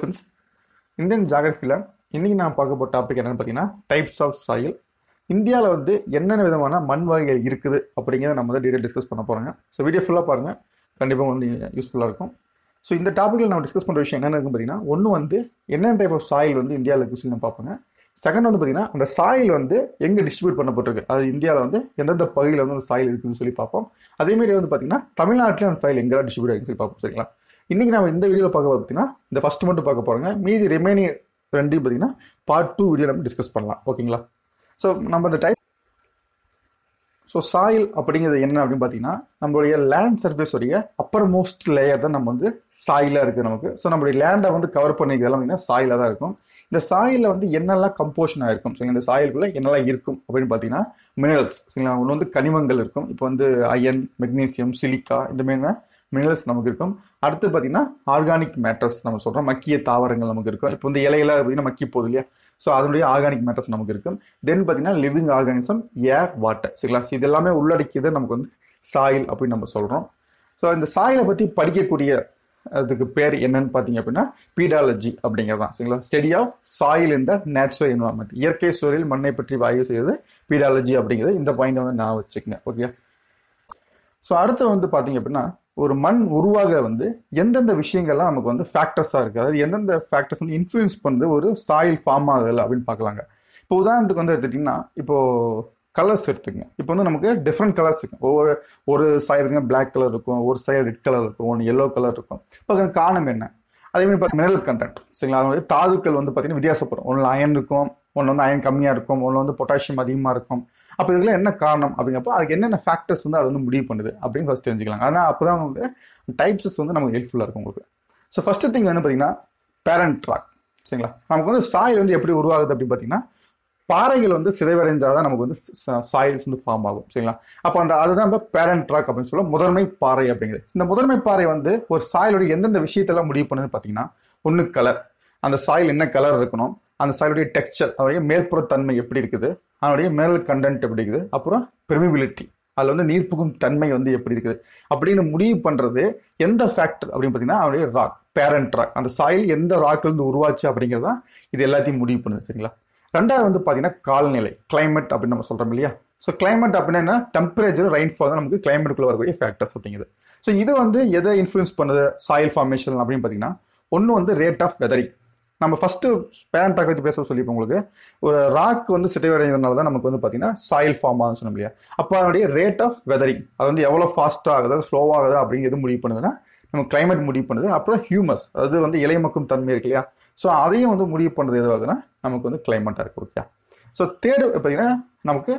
friends Indian ஜாகிரபியில் இன்றைக்கி நான் பார்க்க போகிற டாபிக் என்னென்னு பார்த்தீங்கன்னா டைப்ஸ் ஆஃப் சாயில் இந்தியாவில் வந்து என்னென்ன விதமான மண் வகைகள் இருக்குது அப்படிங்கிறத நம்ம வந்து டீட்டெயில் டிஸ்கஸ் பண்ண போகிறாங்க ஸோ வீடியோ ஃபுல்லாக பாருங்கள் கண்டிப்பாக வந்து யூஸ்ஃபுல்லாக இருக்கும் ஸோ இந்த டாப்பிக்கில் நம்ம டிஸ்கஸ் பண்ணுற விஷயம் என்னென்னு இருக்குன்னு பார்த்தீங்கன்னா ஒன்று வந்து என்னென்ன டைப் ஆஃப் சாயில் வந்து இந்தியாவில் இருக்குது சொல்லி நம்ம பார்ப்போங்க செகண்ட் வந்து பார்த்தீங்கன்னா அந்த சாயில் வந்து எங்கே டிஸ்ட்ரிபியூட் பண்ணப்பட்டிருக்கு அது இந்தியாவில் வந்து எந்தெந்த பகுதியில் வந்து ஒரு சாயில் இருக்குதுன்னு சொல்லி பார்ப்போம் அதேமாரி வந்து பார்த்தீங்கன்னா தமிழ்நாட்டில் அந்த சாயில் எங்கெல்லாம் டிஸ்ட்ரிபியூட் ஆகிருக்குன்னு சொல்லி பார்ப்போம் சரிங்களா இன்றைக்கி நம்ம இந்த வீடியோவில் பார்க்க பார்த்தீங்கன்னா இந்த ஃபர்ஸ்ட் மட்டும் பார்க்க போறாங்க மீதி ரிமைனிங் ரெண்டையும் பார்த்தீங்கன்னா பார்ட் டூ வீடியோ நம்ம டிஸ்கஸ் பண்ணலாம் ஓகேங்களா ஸோ நம்ம இந்த டைப் ஸோ சாயில் அப்படிங்கிறது என்ன அப்படின்னு பார்த்தீங்கன்னா நம்மளுடைய லேண்ட் உடைய அப்பர் மோஸ்ட் லேயர் தான் நம்ம வந்து சாயிலாக இருக்குது நமக்கு ஸோ நம்மளுடைய லேண்டை வந்து கவர் பண்ணிக்கிறதெல்லாம் பார்த்தீங்கன்னா சாயிலாக தான் இருக்கும் இந்த சாயிலில் வந்து என்னெல்லாம் கம்போஷன் ஆகிருக்கும் ஸோ இந்த சாயிலுக்குள்ளே என்னெல்லாம் இருக்கும் அப்படின்னு பார்த்தீங்கன்னா மினரல்ஸ் சரிங்களா ஒன்று வந்து கனிமங்கள் இருக்கும் இப்போ வந்து அயன் மெக்னீசியம் சிலிக்கா இந்த மாதிரி மினரல்ஸ் நமக்கு இருக்கும் அடுத்து பார்த்தீங்கன்னா ஆர்கானிக் மேட்டர்ஸ் நம்ம சொல்கிறோம் மக்கிய தாவரங்கள் நமக்கு இருக்கும் இப்போ இந்த இலையில பார்த்தீங்கன்னா மக்கி போகுது இல்லையா ஸோ அதனுடைய ஆர்கானிக் மேட்டர்ஸ் நமக்கு இருக்கும் தென் பார்த்தீங்கன்னா லிவிங் ஆர்கானிசம் ஏர் வாட்டர் சரிங்களா இது எல்லாமே உள்ளடக்கியது நமக்கு வந்து சாயில் அப்படின்னு நம்ம சொல்கிறோம் ஸோ இந்த சாயிலை பற்றி படிக்கக்கூடிய அதுக்கு பேர் என்னன்னு பார்த்தீங்க அப்படின்னா பீடாலஜி அப்படிங்கிறது தான் சரிங்களா ஸ்டடி ஆஃப் சாயில் இந்த நேச்சுரல் என்வரான்மெண்ட் இயற்கை சூழலில் மண்ணை பற்றி ஆய்வு செய்வது பீடாலஜி அப்படிங்கிறது இந்த பாயிண்ட் வந்து நான் வச்சுக்கங்க ஓகே ஸோ அடுத்து வந்து பார்த்தீங்க அப்படின்னா ஒரு மண் உருவாக வந்து எந்தெந்த விஷயங்கள்லாம் நமக்கு வந்து ஃபேக்டர்ஸாக இருக்குது அதாவது எந்தெந்த ஃபேக்டர்ஸ் வந்து இன்ஃப்ளூயன்ஸ் பண்ணுது ஒரு சாயில் ஃபார்ம் ஆகுது அப்படின்னு பார்க்கலாங்க இப்போ உதாரணத்துக்கு வந்து எடுத்துட்டிங்கன்னா இப்போது கலர்ஸ் எடுத்துங்க இப்போ வந்து நமக்கு டிஃப்ரெண்ட் கலர்ஸ் இருக்கும் ஒவ்வொரு ஒரு சைடு இருக்குங்க பிளாக் கலர் இருக்கும் ஒரு சைடு ரெட் கலர் இருக்கும் ஒன்று எல்லோ கலர் இருக்கும் இப்போ காரணம் என்ன அதே மாதிரி பார்த்தீங்கன்னா மினரல் கண்டென்ட் சரிங்களா அது தாதுக்கள் வந்து பார்த்தீங்கன்னா வித்தியாசப்படும் ஒன்று அயன் இருக்கும் ஒன்று வந்து அயன் கம்மியாக இருக்கும் ஒன்று வந்து பொட்டாசியம் அதிகமாக இருக்கும் அப்போ இதுக்கெல்லாம் என்ன காரணம் அப்படிங்கிறப்போ அதுக்கு என்னென்ன ஃபேக்டர்ஸ் வந்து அது வந்து முடிவு பண்ணுது அப்படின்னு ஃபஸ்ட் தெரிஞ்சுக்கலாம் ஆனால் அப்போ தான் உங்களுக்கு டைப்ஸஸ் வந்து நமக்கு ஹெல்ப்ஃபுல்லாக இருக்கும் உங்களுக்கு ஸோ ஃபஸ்ட்டு திங் வந்து பார்த்தீங்கன்னா பேரண்ட் ட்ராக் சரிங்களா நமக்கு வந்து சாயில் வந்து எப்படி உருவாகுது அப்படின்னு பார்த்தீங்கன்னா பாறைகள் வந்து சிதைவடைஞ்சால் தான் நமக்கு வந்து சாயில்ஸ் வந்து ஃபார்ம் ஆகும் சரிங்களா அப்போ அந்த அதுதான் நம்ம பேரண்ட் ட்ராக் அப்படின்னு சொல்ல முதன்மை பாறை அப்படிங்கிறது இந்த முதன்மை பாறை வந்து ஒரு சாயிலுடைய எந்தெந்த விஷயத்தெல்லாம் முடிவு பண்ணுதுன்னு பார்த்தீங்கன்னா ஒன்று கலர் அந்த சாயில் என்ன கலர் இருக்கணும் அந்த சாயலுடைய டெக்ஸ்டர் அதனுடைய மேற்புறத்தன்மை எப்படி இருக்குது அதனுடைய மேல் கண்டென்ட் எப்படி இருக்குது அப்புறம் பெர்மிபிலிட்டி அதில் வந்து நீர் புகும் தன்மை வந்து எப்படி இருக்குது அப்படின்னு முடிவு பண்ணுறது எந்த ஃபேக்டர் அப்படின்னு பார்த்தீங்கன்னா அவனுடைய ராக் பேரண்ட் ராக் அந்த சாயில் எந்த ராக்லேருந்து உருவாச்சு அப்படிங்கிறது தான் இது எல்லாத்தையும் முடிவு பண்ணுது சரிங்களா ரெண்டாவது வந்து பார்த்தீங்கன்னா கால்நிலை கிளைமேட் அப்படின்னு நம்ம சொல்கிறோம் இல்லையா ஸோ கிளைமேட் அப்படின்னா டெம்பரேச்சர் ரெயின்ஃபால் தான் நமக்கு கிளைமேட்டுக்குள்ள வரக்கூடிய ஃபேக்டர்ஸ் அப்படிங்கிறது ஸோ இது வந்து எதை இன்ஃப்ளூயன்ஸ் பண்ணுது சாயில் ஃபார்மேஷன் அப்படின்னு பார்த்தீங்கன்னா ஒன்று வந்து ரேட் ஆஃப் வெதரிங் நம்ம ஃபஸ்ட்டு பேரண்ட் ராக் பற்றி பேச சொல்லியிருப்போம் உங்களுக்கு ஒரு ராக் வந்து சிதைவடைஞ்சதுனால தான் நமக்கு வந்து பார்த்தீங்கன்னா சாயில் ஃபார்ம் ஆகும் சொன்னோம் இல்லையா அப்போ அதனுடைய ரேட் ஆஃப் வெதரிங் அது வந்து எவ்வளோ ஃபாஸ்ட்டாக ஆகுது ஸ்லோவாக ஆகுது அப்படிங்கிறது முடிவு பண்ணுதுன்னா நம்ம கிளைமேட் முடிவு பண்ணுது அப்புறம் ஹியூமஸ் அது வந்து இலைமக்கும் தன்மை இருக்கு இல்லையா ஸோ அதையும் வந்து முடிவு பண்ணுறது எதுவாகுதுன்னா நமக்கு வந்து கிளைமேட்டாக இருக்குது ஓகே ஸோ தேர்டு பார்த்தீங்கன்னா நமக்கு